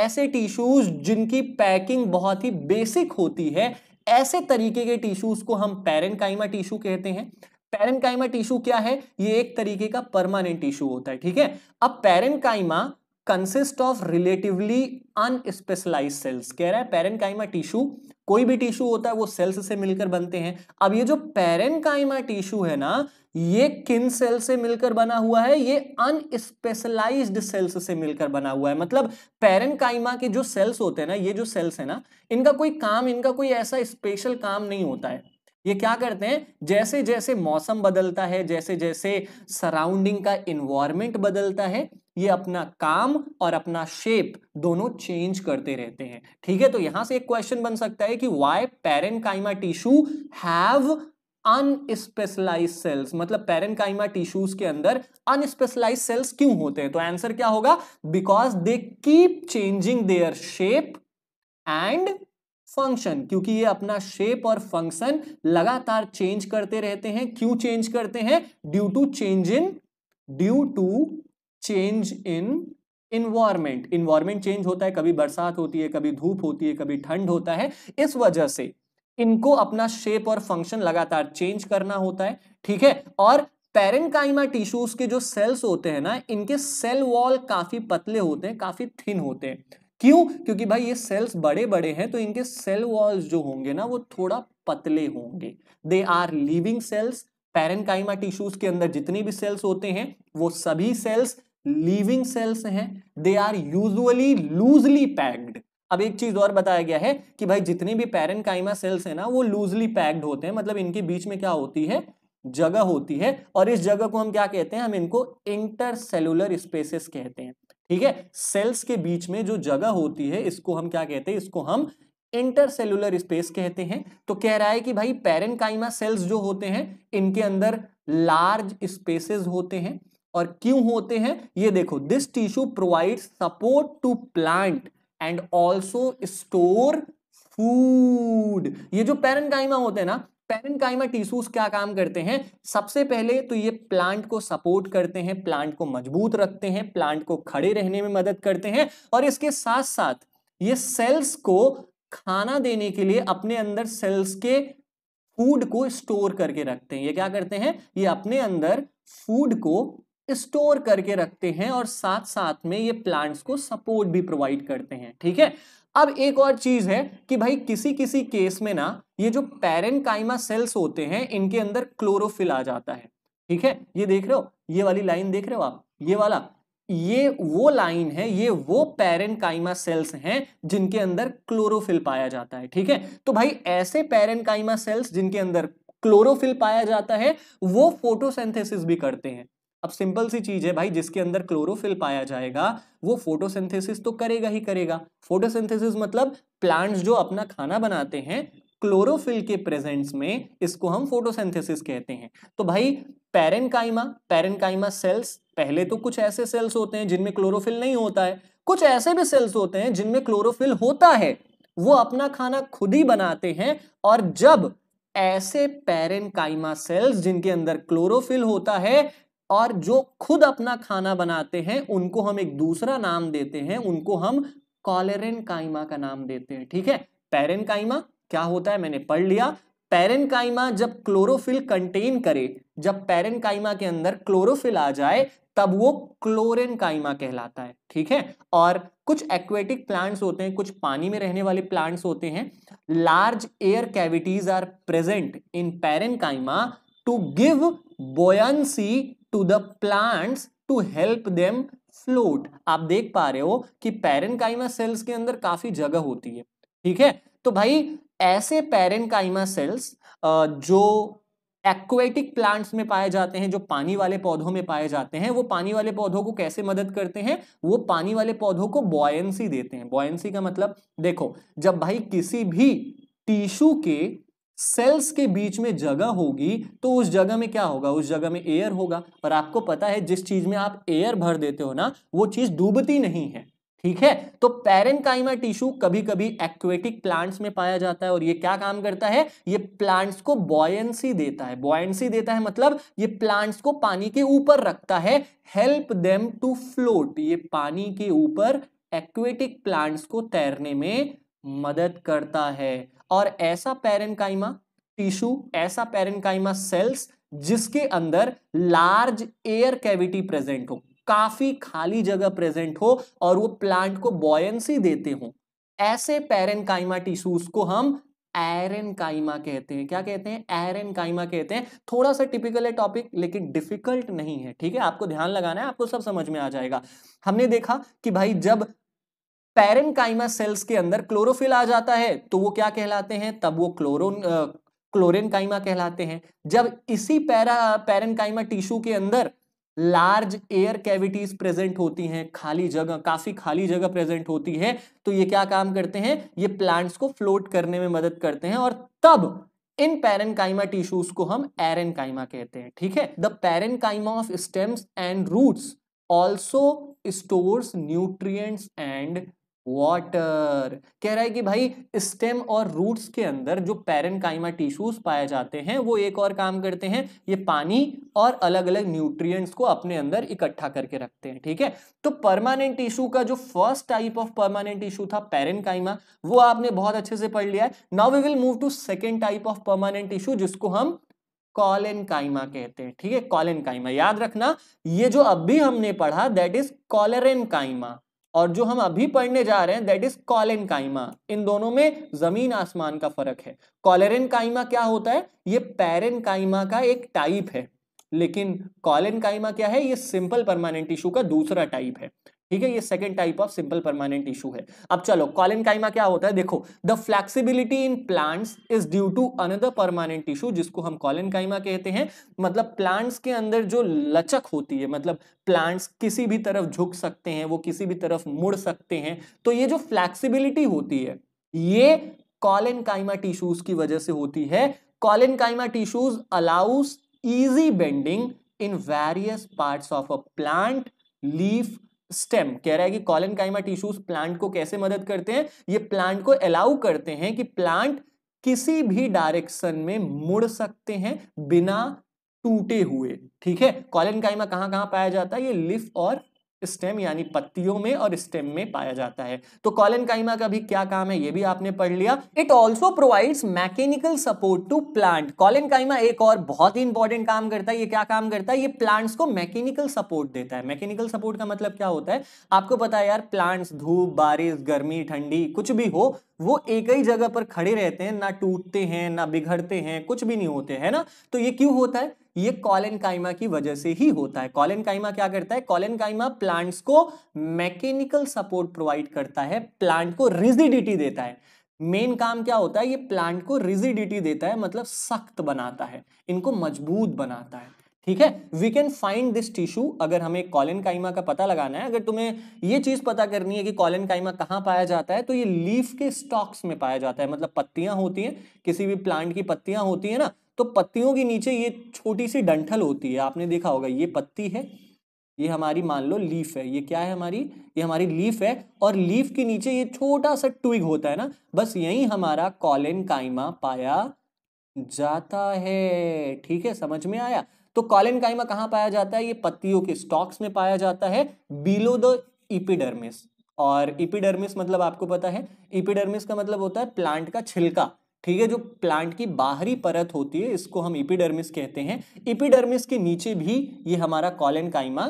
ऐसे टिश्यूज जिनकी पैकिंग बहुत ही बेसिक होती है ऐसे तरीके के टिश्यूज को हम पेरेंकाइमा टिश्यू कहते हैं पेरेंकाइमा टिश्यू क्या है ये एक तरीके का परमानेंट टिश्यू होता है ठीक है अब parenchyma consist of relatively unspecialised cells कह रहा है पेरेंकाइमा टिश्यू कोई भी टिश्यू होता है वो सेल्स से मिलकर बनते हैं अब ये जो पेरेनकाइमा टिश्यू है ना ये किन सेल से मिलकर बना हुआ है ये अनस्पेशलाइज्ड सेल्स से मिलकर बना हुआ है मतलब पेरेनकाइमा के जो सेल्स होते हैं ना ये जो सेल्स है ना इनका कोई काम इनका कोई ऐसा स्पेशल काम नहीं होता है ये क्या करते हैं जैसे जैसे मौसम बदलता है जैसे जैसे सराउंडिंग का इन्वायरमेंट बदलता है ये अपना काम और अपना शेप दोनों चेंज करते रहते हैं ठीक है तो यहां से एक क्वेश्चन बन सकता है कि वाई काइमा टिश्यू हैव अनस्पेशलाइज सेल्स मतलब काइमा टिश्यूज के अंदर अनस्पेशलाइज सेल्स क्यों होते हैं तो आंसर क्या होगा because they keep changing their shape and function क्योंकि ये अपना शेप और फंक्शन लगातार चेंज करते रहते हैं क्यों चेंज करते हैं due to change in due to change in environment environment change होता है कभी बरसात होती है कभी धूप होती है कभी ठंड होता है इस वजह से इनको अपना शेप और फंक्शन लगातार चेंज करना होता है ठीक है और पेरेंकाइमा टिश्यूज के जो सेल्स होते हैं ना इनके सेल वॉल काफी पतले होते हैं काफी थिन होते हैं क्यों क्योंकि भाई ये सेल्स बड़े बड़े हैं तो इनके सेल वॉल्स जो होंगे ना वो थोड़ा पतले होंगे they are living cells parenchyma tissues के अंदर जितने भी सेल्स होते हैं वो सभी सेल्स लिविंग सेल्स हैं they are usually loosely packed अब एक चीज और बताया गया है कि भाई जितने भी पेरेंकाइमा सेल्स हैं ना वो लूजली पैक्ड होते हैं मतलब इनके बीच में क्या होती है जगह होती है और इस जगह को हम क्या कहते हैं हम इनको इंटरसेलुलर स्पेसेस कहते हैं ठीक है सेल्स के बीच में जो जगह होती है इसको हम क्या कहते हैं इसको हम इंटरसेलुलर स्पेस कहते हैं तो कह रहा है कि भाई पेरेंकाइमा सेल्स जो होते हैं इनके अंदर लार्ज स्पेसेस होते हैं और क्यों होते हैं ये देखो this tissue provide support to plant and also store food ये जो पेरेंकाइमा होते हैं ना पेरेंकाइमा टिश्यूज क्या काम करते हैं सबसे पहले तो ये प्लांट को सपोर्ट करते हैं प्लांट को मजबूत रखते हैं प्लांट को खड़े रहने में मदद करते हैं और इसके साथ साथ ये सेल्स को खाना देने के लिए अपने अंदर सेल्स के फूड को स्टोर करके रखते हैं ये क्या करते हैं ये अपने अंदर फूड को स्टोर करके रखते हैं और साथ साथ में ये प्लांट्स को सपोर्ट भी प्रोवाइड करते हैं ठीक है अब एक और चीज है कि भाई किसी किसी केस में ना ये जो पेरेंकाइमा सेल्स होते हैं इनके अंदर क्लोरोफिल आ जाता है ठीक है ये देख रहे हो ये वाली लाइन देख रहे हो आप ये वाला ये वो लाइन है ये वो पेरेंकाइमा सेल्स हैं जिनके अंदर क्लोरोफिल पाया जाता है ठीक है तो भाई ऐसे पेरेंकाइमा सेल्स जिनके अंदर क्लोरोफिल पाया जाता है वो फोटोसेंथेसिस भी करते हैं अब सिंपल सी चीज है भाई जिसके अंदर क्लोरोफिल पाया जाएगा वो फोटोसिंथेसिस तो करेगा ही करेगा फोटोसिंथेसिस मतलब प्लांट्स जो अपना खाना बनाते हैं क्लोरोफिल के प्रेजेंस में इसको हम फोटोसिंथेसिस कहते हैं तो भाई पेरेनकाइमा पेरेनकाइमा सेल्स पहले तो कुछ ऐसे सेल्स होते हैं जिनमें क्लोरोफिल नहीं होता है कुछ ऐसे भी सेल्स होते हैं जिनमें क्लोरोफिल होता है वो अपना खाना खुद ही बनाते हैं और जब ऐसे पेरेनकाइमा सेल्स जिनके अंदर क्लोरोफिल होता है और जो खुद अपना खाना बनाते हैं उनको हम एक दूसरा नाम देते हैं उनको हम कॉलेरन काइमा का नाम देते हैं ठीक है पेरेन काइमा क्या होता है मैंने पढ़ लिया पेरेनकाइमा जब क्लोरोफिल कंटेन करे जब पेरेनकाइमा के अंदर क्लोरोफिल आ जाए तब वो क्लोरेन काइमा कहलाता है ठीक है और कुछ एक्वेटिक प्लांट्स होते हैं कुछ पानी में रहने वाले प्लांट्स होते हैं large air cavities are present in parenchyma to give buoyancy to the plants to help them float आप देख पा रहे हो कि पेरेन काइमा सेल्स के अंदर काफी जगह होती है ठीक है तो भाई ऐसे पेरेनकाइमा सेल्स जो एक्वेटिक प्लांट्स में पाए जाते हैं जो पानी वाले पौधों में पाए जाते हैं वो पानी वाले पौधों को कैसे मदद करते हैं वो पानी वाले पौधों को बॉयंसी देते हैं बॉयंसी का मतलब देखो जब भाई किसी भी टिश्यू के सेल्स के बीच में जगह होगी तो उस जगह में क्या होगा उस जगह में एयर होगा और आपको पता है जिस चीज में आप एयर भर देते हो ना वो चीज डूबती नहीं है ठीक है तो पेरेंकाइमा टिश्यू कभी कभी एक्वेटिक प्लांट्स में पाया जाता है और ये क्या काम करता है ये प्लांट्स को बॉयंसी देता है बॉयंसी देता है मतलब ये प्लांट्स को पानी के ऊपर रखता है हेल्प देम टू फ्लोट ये पानी के ऊपर एक्वेटिक प्लांट्स को तैरने में मदद करता है और ऐसा पेरेंकाइमा टिश्यू ऐसा पेरेंकाइमा सेल्स जिसके अंदर लार्ज एयर कैविटी प्रेजेंट हो काफी खाली जगह प्रेजेंट हो और वो प्लांट को बॉयंसी देते हो ऐसे पेरेनकाइमा टिश्यूज को हम एरन काइमा कहते हैं क्या कहते हैं एरन काइमा कहते हैं थोड़ा सा टिपिकल है टॉपिक लेकिन डिफिकल्ट नहीं है ठीक है आपको ध्यान लगाना है आपको सब समझ में आ जाएगा हमने देखा कि भाई जब पेरेनकाइमा सेल्स के अंदर क्लोरोफिल आ जाता है तो वो क्या कहलाते हैं तब वो क्लोरोन क्लोरेन काइमा कहलाते हैं जब इसी पैरा पेरेनकाइमा टिश्यू के अंदर लार्ज एयर कैविटीज प्रेजेंट होती हैं खाली जगह काफी खाली जगह प्रेजेंट होती है तो ये क्या काम करते हैं ये प्लांट्स को फ्लोट करने में मदद करते हैं और तब इन पैरेनकाइमा टिश्यूज को हम एरेनकाइमा कहते हैं ठीक है the parenchyma of stems and roots also stores nutrients and water कह रहा है कि भाई स्टेम और रूट्स के अंदर जो काइमा टिश्यूज पाए जाते हैं वो एक और काम करते हैं ये पानी और अलग अलग न्यूट्रिएंट्स को अपने अंदर इकट्ठा करके रखते हैं ठीक है तो परमानेंट टिश्यू का जो first type of permanent tissue था काइमा वो आपने बहुत अच्छे से पढ़ लिया है now we will move to second type of permanent tissue जिसको हम कॉलेन काइमा कहते हैं ठीक है कॉलेन काइमा याद रखना ये जो अब भी हमने पढ़ा दैट इज कॉलरेन काइमा और जो हम अभी पढ़ने जा रहे हैं दैट इज कॉलेन काइमा इन दोनों में जमीन आसमान का फर्क है कॉलेरन काइमा क्या होता है ये पैरन काइमा का एक टाइप है लेकिन कॉलेन काइमा क्या है ये सिंपल परमानेंट टिश्यू का दूसरा टाइप है ठीक है ये second type of simple permanent tissue है अब चलो कॉलिन काइमा क्या होता है देखो the flexibility in plants is due to another permanent tissue जिसको हम कॉलिन काइमा कहते हैं मतलब प्लांट्स के अंदर जो लचक होती है मतलब प्लांट्स किसी भी तरफ झुक सकते हैं वो किसी भी तरफ मुड़ सकते हैं तो ये जो फ्लैक्सिबिलिटी होती है ये कॉलिन काइमा टिश्यूज की वजह से होती है collenchyma tissues allows easy bending in various parts of a plant leaf stem कह रहा है कि कॉलन काइमा टिश्यूज प्लांट को कैसे मदद करते हैं ये प्लांट को अलाउ करते हैं कि प्लांट किसी भी डायरेक्शन में मुड़ सकते हैं बिना टूटे हुए ठीक है कॉलन काइमा कहां कहां पाया जाता है ये लिफ और स्टेम यानी पत्तियों में और स्टेम में पाया जाता है तो कॉलन काइमा का भी क्या काम है ये भी आपने पढ़ लिया it also provides mechanical support to plant collenchyma एक और बहुत ही इंपॉर्टेंट काम करता है ये क्या काम करता है ये प्लांट्स को मैकेनिकल सपोर्ट देता है मैकेनिकल सपोर्ट का मतलब क्या होता है आपको पता है यार प्लांट्स धूप बारिश गर्मी ठंडी कुछ भी हो वो एक ही जगह पर खड़े रहते हैं ना टूटते हैं ना बिगड़ते हैं कुछ भी नहीं होते है ना तो ये क्यों होता है ये कॉलन काइमा की वजह से ही होता है कॉलन काइमा क्या करता है कॉलन काइमा प्लांट्स को मैकेनिकल सपोर्ट प्रोवाइड करता है प्लांट को रिजिडिटी देता है मेन काम क्या होता है ये प्लांट को रिजिडिटी देता है मतलब सख्त बनाता है इनको मजबूत बनाता है ठीक है we can find this tissue अगर हमें कॉलन काइमा का पता लगाना है अगर तुम्हें ये चीज पता करनी है कि कॉलन काइमा कहाँ पाया जाता है तो ये लीफ के स्टॉक्स में पाया जाता है मतलब पत्तियां होती हैं किसी भी प्लांट की पत्तियां होती है ना तो पत्तियों के नीचे ये छोटी सी डंठल होती है आपने देखा होगा ये पत्ती है ये हमारी मान लो लीफ है ये क्या है हमारी ये हमारी लीफ है और लीफ के नीचे ये छोटा सा ट्विग होता है ना बस यही हमारा कॉलेन काइमा पाया जाता है ठीक है समझ में आया तो कॉलेन काइमा कहाँ पाया जाता है ये पत्तियों के स्टॉक्स में पाया जाता है बिलो द इपिडर्मिस और इपिडर्मिस मतलब आपको पता है इपिडर्मिस का मतलब होता है प्लांट का छिलका ठीक है जो प्लांट की बाहरी परत होती है इसको हम इपिडर्मिस कहते हैं इपिडर्मिस के नीचे भी ये हमारा कॉलन काइमा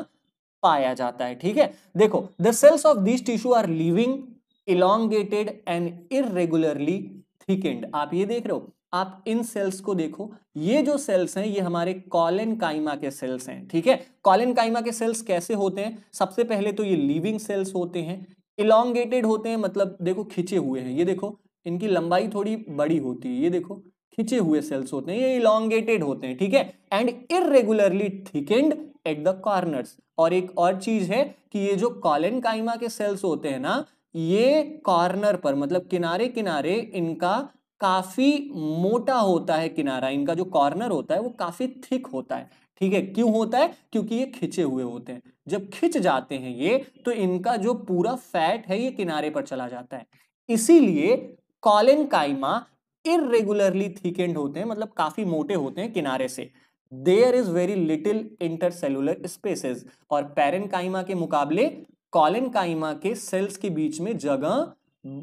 पाया जाता है ठीक है देखो the cells of this tissue are living elongated and irregularly thickened आप ये देख रहे हो आप इन सेल्स को देखो ये जो सेल्स हैं ये हमारे कॉलन काइमा के सेल्स हैं ठीक है कॉलन काइमा के सेल्स कैसे होते हैं सबसे पहले तो ये लिविंग सेल्स होते हैं इलांगेटेड होते हैं मतलब देखो खिंचे हुए हैं ये देखो इनकी लंबाई थोड़ी बड़ी होती है ये देखो खिंचे हुए सेल्स होते हैं ये इलांगेटेड होते हैं ठीक है and irregularly thickened at the corners और एक और चीज है कि ये जो कॉलन काइमा के सेल्स होते हैं ना ये कॉर्नर पर मतलब किनारे किनारे इनका काफी मोटा होता है किनारा इनका जो कॉर्नर होता है वो काफी थिक होता है ठीक है क्यों होता है क्योंकि ये खिंचे हुए होते हैं जब खिंच जाते हैं ये तो इनका जो पूरा फैट है ये किनारे पर चला जाता है इसीलिए कॉलिन काइमा इरेगुलरली थीकेंड होते हैं मतलब काफी मोटे होते हैं किनारे से there is very little intercellular spaces और पेरन काइमा के मुकाबले कॉलिन काइमा के सेल्स के बीच में जगह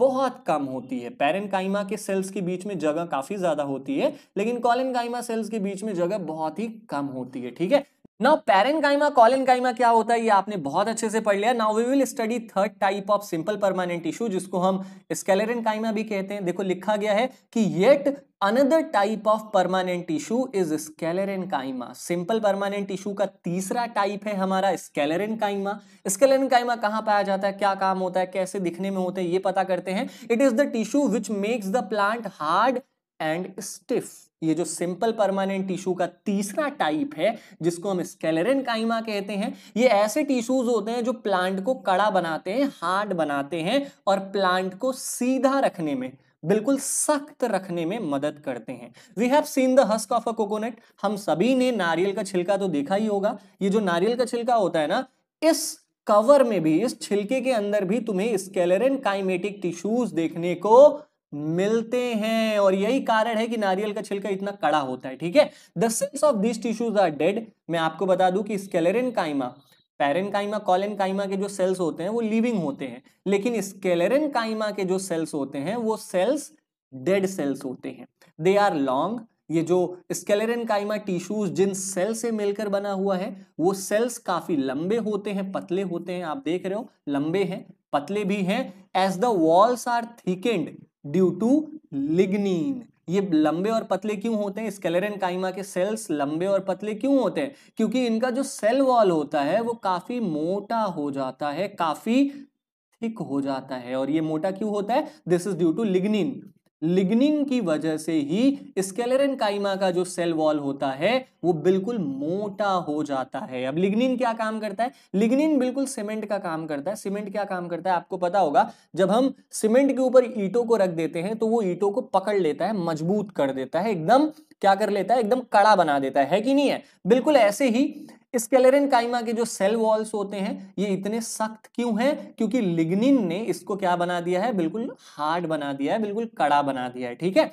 बहुत कम होती है पेरन काइमा के सेल्स के बीच में जगह काफी ज्यादा होती है लेकिन कॉलिन काइमा सेल्स के बीच में जगह बहुत ही कम होती है ठीक है नाउ पेरेनकाइमा कॉलेनकाइमा क्या होता है ये आपने बहुत अच्छे से पढ़ लिया now we will study third type of simple permanent tissue जिसको हम स्केलेरनकाइमा भी कहते हैं देखो लिखा गया है कि yet another type of permanent tissue is sclerenchyma simple permanent tissue का तीसरा टाइप है हमारा स्केलेरनकाइमा स्केलेरनकाइमा कहाँ पाया जाता है क्या काम होता है कैसे दिखने में होते हैं ये पता करते हैं it is the tissue which makes the plant hard and stiff ये जो सिंपल परमानेंट टिश्यू का तीसरा टाइप है जिसको हम स्केलेरन काइमा कहते हैं ये ऐसे टिश्यूज होते हैं जो प्लांट को कड़ा बनाते हैं हार्ड बनाते हैं और प्लांट को सीधा रखने में बिल्कुल सख्त रखने में मदद करते हैं we have seen the husk of a coconut हम सभी ने नारियल का छिलका तो देखा ही होगा ये जो नारियल का छिलका होता है ना इस कवर में भी इस छिलके के अंदर भी तुम्हें स्केलेरन काइमेटिक टिश्यूज देखने को मिलते हैं और यही कारण है कि नारियल का छिलका इतना कड़ा होता है ठीक है the cells of this tissues are dead मैं आपको बता दूं कि स्केलेरन काइमा पेरेन काइमा कॉलन काइमा के जो सेल्स होते हैं वो लिविंग होते हैं लेकिन स्केलेरन काइमा के जो सेल्स होते हैं वो सेल्स डेड सेल्स होते हैं दे आर लॉन्ग ये जो स्केलेरन काइमा टिश्यूज जिन सेल से मिलकर बना हुआ है वो सेल्स काफी लंबे होते हैं पतले होते हैं आप देख रहे हो लंबे हैं पतले भी हैं as the walls are thickened due to lignin ये लंबे और पतले क्यों होते हैं स्केलेरन काइमा के सेल्स लंबे और पतले क्यों होते हैं क्योंकि इनका जो सेल वॉल होता है वो काफी मोटा हो जाता है काफी थिक हो जाता है और ये मोटा क्यों होता है this is due to lignin lignin की वजह से ही स्केलेरन काइमा का जो सेल वॉल होता है वो बिल्कुल मोटा हो जाता है अब लिग्निन क्या काम करता है लिग्निन बिल्कुल सीमेंट का काम करता है सीमेंट क्या काम करता है आपको पता होगा जब हम सीमेंट के ऊपर ईटों को रख देते हैं तो वो ईटों को पकड़ लेता है मजबूत कर देता है एकदम क्या कर लेता है एकदम कड़ा बना देता है, है कि नहीं है बिल्कुल ऐसे ही स्केलेरिन काइमा के जो सेल वॉल्स होते हैं ये इतने सख्त क्यों हैं क्योंकि लिग्निन ने इसको क्या बना दिया है बिल्कुल हार्ड बना दिया है बिल्कुल कड़ा बना दिया है ठीक है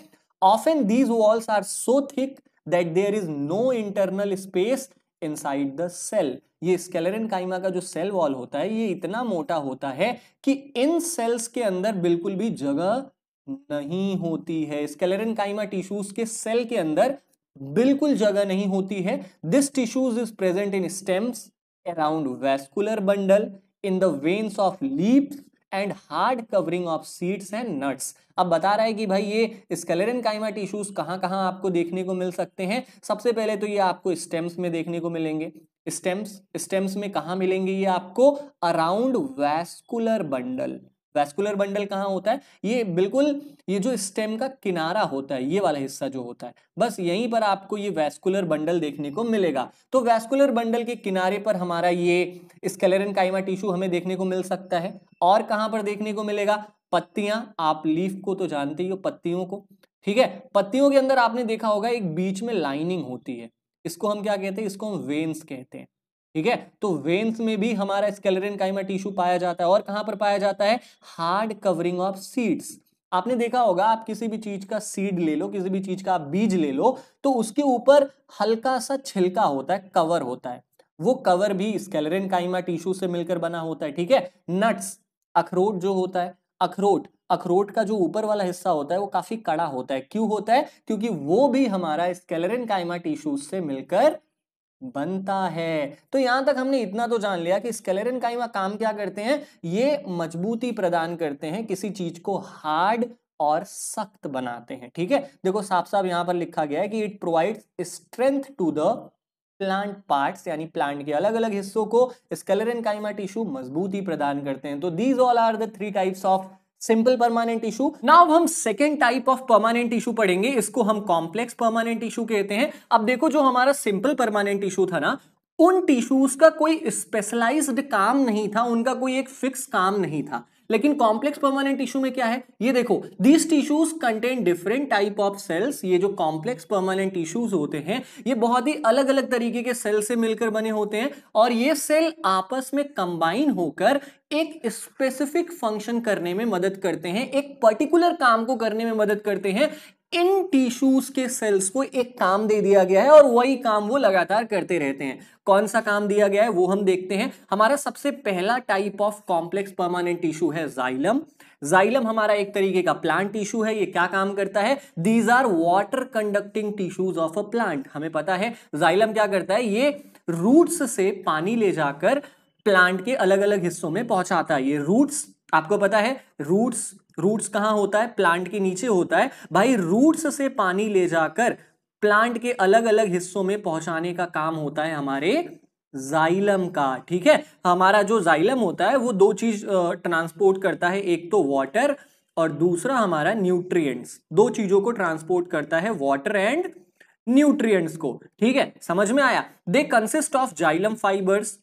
often these walls are so thick that there is no internal space inside the cell ये स्केलेरिन काइमा का जो सेल वॉल होता है ये इतना मोटा होता है कि इन सेल्स के अंदर बिल्कुल भी जगह नहीं होती है स्केलेरिन काइमा टिश्यूज के सेल के अंदर बिल्कुल जगह नहीं होती है this tissues is present in stems around vascular bundle in the veins of leaves and hard covering of seeds and nuts अब बता रहा है कि भाई ये स्केलेरन काइमा टिश्यूज कहाँ कहाँ आपको देखने को मिल सकते हैं सबसे पहले तो ये आपको स्टेम्स में देखने को मिलेंगे स्टेम्स स्टेम्स में कहाँ मिलेंगे ये आपको around vascular bundle vascular bundle कहाँ होता है ये बिल्कुल ये जो स्टेम का किनारा होता है ये वाला हिस्सा जो होता है बस यहीं पर आपको ये वैस्कुलर बंडल देखने को मिलेगा तो वैस्कुलर बंडल के किनारे पर हमारा ये स्केलेरन काइमा टिश्यू हमें देखने को मिल सकता है और कहाँ पर देखने को मिलेगा पत्तियां आप लीफ को तो जानते ही हो पत्तियों को ठीक है पत्तियों के अंदर आपने देखा होगा एक बीच में लाइनिंग होती है इसको हम क्या कहते हैं इसको हम वेन्स कहते हैं ठीक है तो वेन्स में भी हमारा स्केलेटन काइमा टिश्यू पाया जाता है और कहां पर पाया जाता है हार्ड कवरिंग ऑफ सीड्स आपने देखा होगा आप किसी भी चीज का सीड ले लो किसी भी चीज का आप बीज ले लो तो उसके ऊपर हल्का सा छिलका होता है कवर होता है वो कवर भी स्केलेटन काइमा टिश्यू से मिलकर बना होता है ठीक है नट्स अखरोट जो होता है अखरोट अखरोट का जो ऊपर वाला हिस्सा होता है वो काफी कड़ा होता है क्यों होता है क्योंकि वो भी हमारा स्केलेटन काइमा टिश्यूज से मिलकर बनता है तो यहां तक हमने इतना तो जान लिया कि स्केलेरन काइमा काम क्या करते हैं ये मजबूती प्रदान करते हैं किसी चीज को हार्ड और सख्त बनाते हैं ठीक है देखो साफ साफ यहां पर लिखा गया है कि it provide strength to the plant parts यानी प्लांट के अलग अलग हिस्सों को स्केलेरन काइमा टिश्यू मजबूती प्रदान करते हैं तो these all are the three types of simple permanent ना नाउ हम second type of permanent tissue पढ़ेंगे इसको हम कॉम्प्लेक्स परमानेंट इशू कहते हैं अब देखो जो हमारा सिंपल परमानेंट इशू था ना उन टिश्यूज का कोई स्पेशलाइज्ड काम नहीं था उनका कोई एक फिक्स काम नहीं था लेकिन कॉम्प्लेक्स परमानेंट टिश्यू में क्या है ये देखो this tissues contain different type of cells ये जो कॉम्प्लेक्स परमानेंट टिश्यूज होते हैं ये बहुत ही अलग अलग तरीके के सेल से मिलकर बने होते हैं और ये सेल आपस में कंबाइन होकर एक स्पेसिफिक फंक्शन करने में मदद करते हैं एक पर्टिकुलर काम को करने में मदद करते हैं इन टिश्यूज के सेल्स को एक काम दे दिया गया है और वही काम वो लगातार करते रहते हैं कौन सा काम दिया गया है वो हम देखते हैं हमारा सबसे पहला type of complex permanent tissue है जाइलम जाइलम हमारा एक तरीके का प्लांट टिश्यू है ये क्या काम करता है these are water conducting tissues of a plant हमें पता है जाइलम क्या करता है ये रूट्स से पानी ले जाकर प्लांट के अलग अलग हिस्सों में पहुंचाता है ये रूट्स आपको पता है रूट्स रूट्स कहाँ होता है प्लांट के नीचे होता है भाई रूट्स से पानी ले जाकर प्लांट के अलग अलग हिस्सों में पहुंचाने का काम होता है हमारे जाइलम का ठीक है हमारा जो जाइलम होता है वो दो चीज ट्रांसपोर्ट करता है एक तो वाटर और दूसरा हमारा न्यूट्रिएंट्स दो चीजों को ट्रांसपोर्ट करता है वाटर एंड न्यूट्रिएंट्स को ठीक है समझ में आया they consist of xylem fibres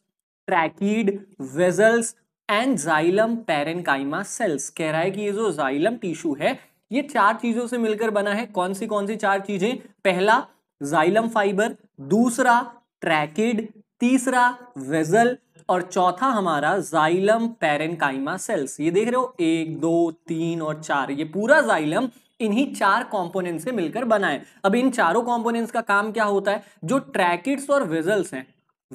tracheid vessels and xylem parenchyma cells कह रहा है कि ये जो जाइलम टिश्यू है ये चार चीजों से मिलकर बना है कौन सी कौन सी चार चीजें पहला जाइलम फाइबर दूसरा ट्रैकिड तीसरा वेजल और चौथा हमारा जाइलम पेरेनकाइमा सेल्स ये देख रहे हो एक दो तीन और चार ये पूरा जाइलम इन्हीं चार कंपोनेंट्स से मिलकर बना है अब इन चारों कंपोनेंट्स का काम क्या होता है जो ट्रैकिड्स और वेजल्स हैं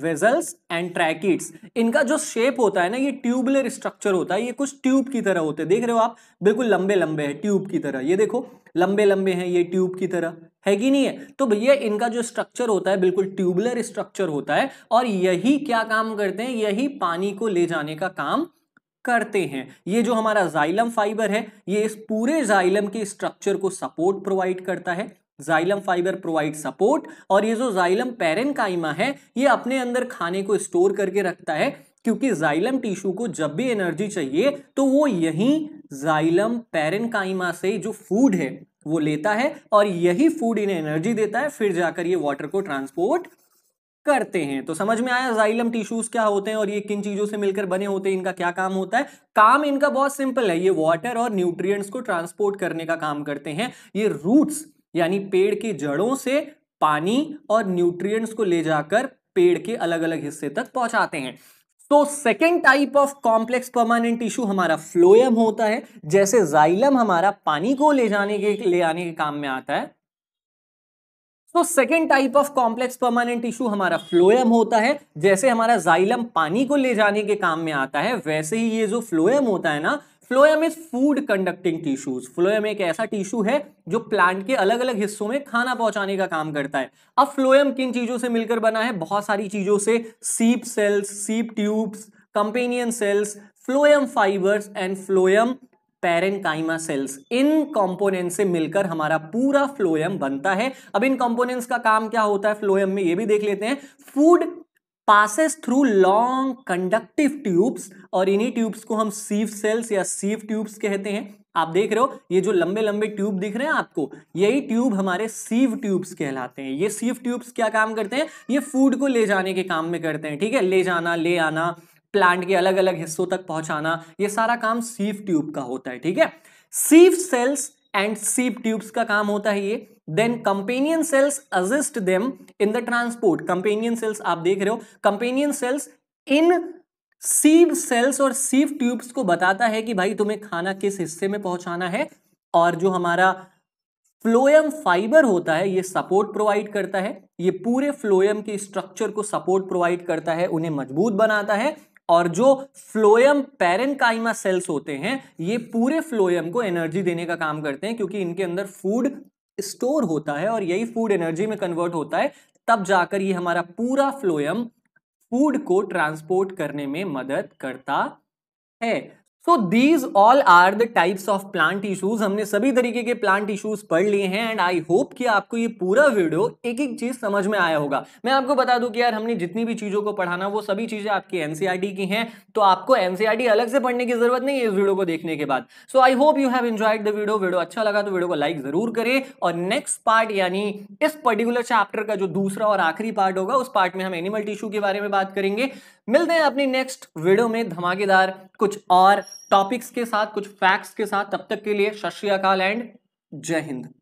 वेजल्स एंड ट्रैकिट्स इनका जो शेप होता है ना ये ट्यूबलर स्ट्रक्चर होता है ये कुछ ट्यूब की तरह होते हैं देख रहे हो आप बिल्कुल लंबे लंबे हैं ट्यूब की तरह ये देखो लंबे लंबे हैं ये ट्यूब की तरह है कि नहीं है तो भैया इनका जो स्ट्रक्चर होता है बिल्कुल ट्यूबलर स्ट्रक्चर होता है और यही क्या काम करते हैं यही पानी को ले जाने का काम करते हैं ये जो हमारा जाइलम फाइबर है ये इस पूरे जाइलम के स्ट्रक्चर को सपोर्ट प्रोवाइड करता है जाइलम फाइबर प्रोवाइड सपोर्ट और ये जो जाइलम पेरेनकाइमा है ये अपने अंदर खाने को स्टोर करके रखता है क्योंकि जाइलम टिश्यू को जब भी एनर्जी चाहिए तो वो यही जाइलम पेरेनकाइमा से जो फूड है वो लेता है और यही फूड इन्हें एनर्जी देता है फिर जाकर ये वाटर को ट्रांसपोर्ट करते हैं तो समझ में आया जाइलम टिश्यूज क्या होते हैं और ये किन चीजों से मिलकर बने होते हैं इनका क्या काम होता है काम इनका बहुत सिंपल है ये वाटर और न्यूट्रिएंट्स को ट्रांसपोर्ट करने का काम करते हैं ये रूट्स यानी पेड़ की जड़ों से पानी और न्यूट्रिएंट्स को ले जाकर पेड़ के अलग अलग हिस्से तक पहुंचाते हैं तो second type of complex permanent tissue हमारा फ्लोएम होता है जैसे जाइलम हमारा पानी को ले जाने के ले आने के काम में आता है तो second type of complex permanent tissue हमारा फ्लोएम होता है जैसे हमारा जाइलम पानी को ले जाने के काम में आता है वैसे ही ये जो फ्लोएम होता है ना phloem is food conducting tissues phloem एक ऐसा टिश्यू है जो प्लांट के अलग अलग हिस्सों में खाना पहुंचाने का काम करता है अब फ्लोएम किन चीजों से मिलकर बना है बहुत सारी चीजों से sieve cells sieve tubes companion cells phloem fibres and phloem parenchyma cells इन कंपोनेंट से मिलकर हमारा पूरा फ्लोएम बनता है अब इन कंपोनेंट्स का काम क्या होता है फ्लोएम में ये भी देख लेते हैं food passes through long conductive tubes और इन्हीं ट्यूब्स को हम सीव सेल्स या सीव ट्यूब्स कहते हैं आप देख रहे हो ये जो लंबे लंबे ट्यूब दिख रहे हैं आपको यही ट्यूब हमारे सीव ट्यूब्स कहलाते हैं ये सीव ट्यूब्स क्या काम करते हैं ये फूड को ले जाने के काम में करते हैं ठीक है ले जाना ले आना प्लांट के अलग अलग हिस्सों तक पहुंचाना ये सारा काम सीव ट्यूब का होता है ठीक है sieve cells and sieve tubes का काम होता है ये then companion cells assist them in the transport companion cells आप देख रहे हो companion cells in sieve cells और सीव ट्यूब्स को बताता है कि भाई तुम्हें खाना किस हिस्से में पहुंचाना है और जो हमारा फ्लोएम फाइबर होता है ये सपोर्ट प्रोवाइड करता है ये पूरे फ्लोएम के स्ट्रक्चर को सपोर्ट प्रोवाइड करता है उन्हें मजबूत बनाता है और जो फ्लोएम पेरेनकाइमा सेल्स होते हैं ये पूरे फ्लोएम को एनर्जी देने का काम करते हैं क्योंकि इनके अंदर फूड स्टोर होता है और यही फूड एनर्जी में कन्वर्ट होता है तब जाकर ये हमारा पूरा फ्लोएम फूड को ट्रांसपोर्ट करने में मदद करता है so these all are the types of plant tissues हमने सभी तरीके के प्लांट इशूज पढ़ लिए हैं एंड आई होप कि आपको ये पूरा वीडियो एक एक चीज समझ में आया होगा मैं आपको बता दूं कि यार हमने जितनी भी चीजों को पढ़ाना वो सभी चीजें आपकी एनसीईआरटी e की हैं तो आपको एनसीईआरटी e अलग से पढ़ने की जरूरत नहीं है इस वीडियो को देखने के बाद so I hope you have enjoyed the video video अच्छा लगा तो वीडियो को लाइक जरूर करें और नेक्स्ट पार्ट यानी इस पर्टिकुलर चैप्टर का जो दूसरा और आखिरी पार्ट होगा उस पार्ट में हम एनिमल टिश्यू के बारे में बात करेंगे मिलते हैं अपनी नेक्स्ट वीडियो में धमाकेदार कुछ और टॉपिक्स के साथ कुछ फैक्ट्स के साथ तब तक के लिए सत श्री अकाल एंड जय हिंद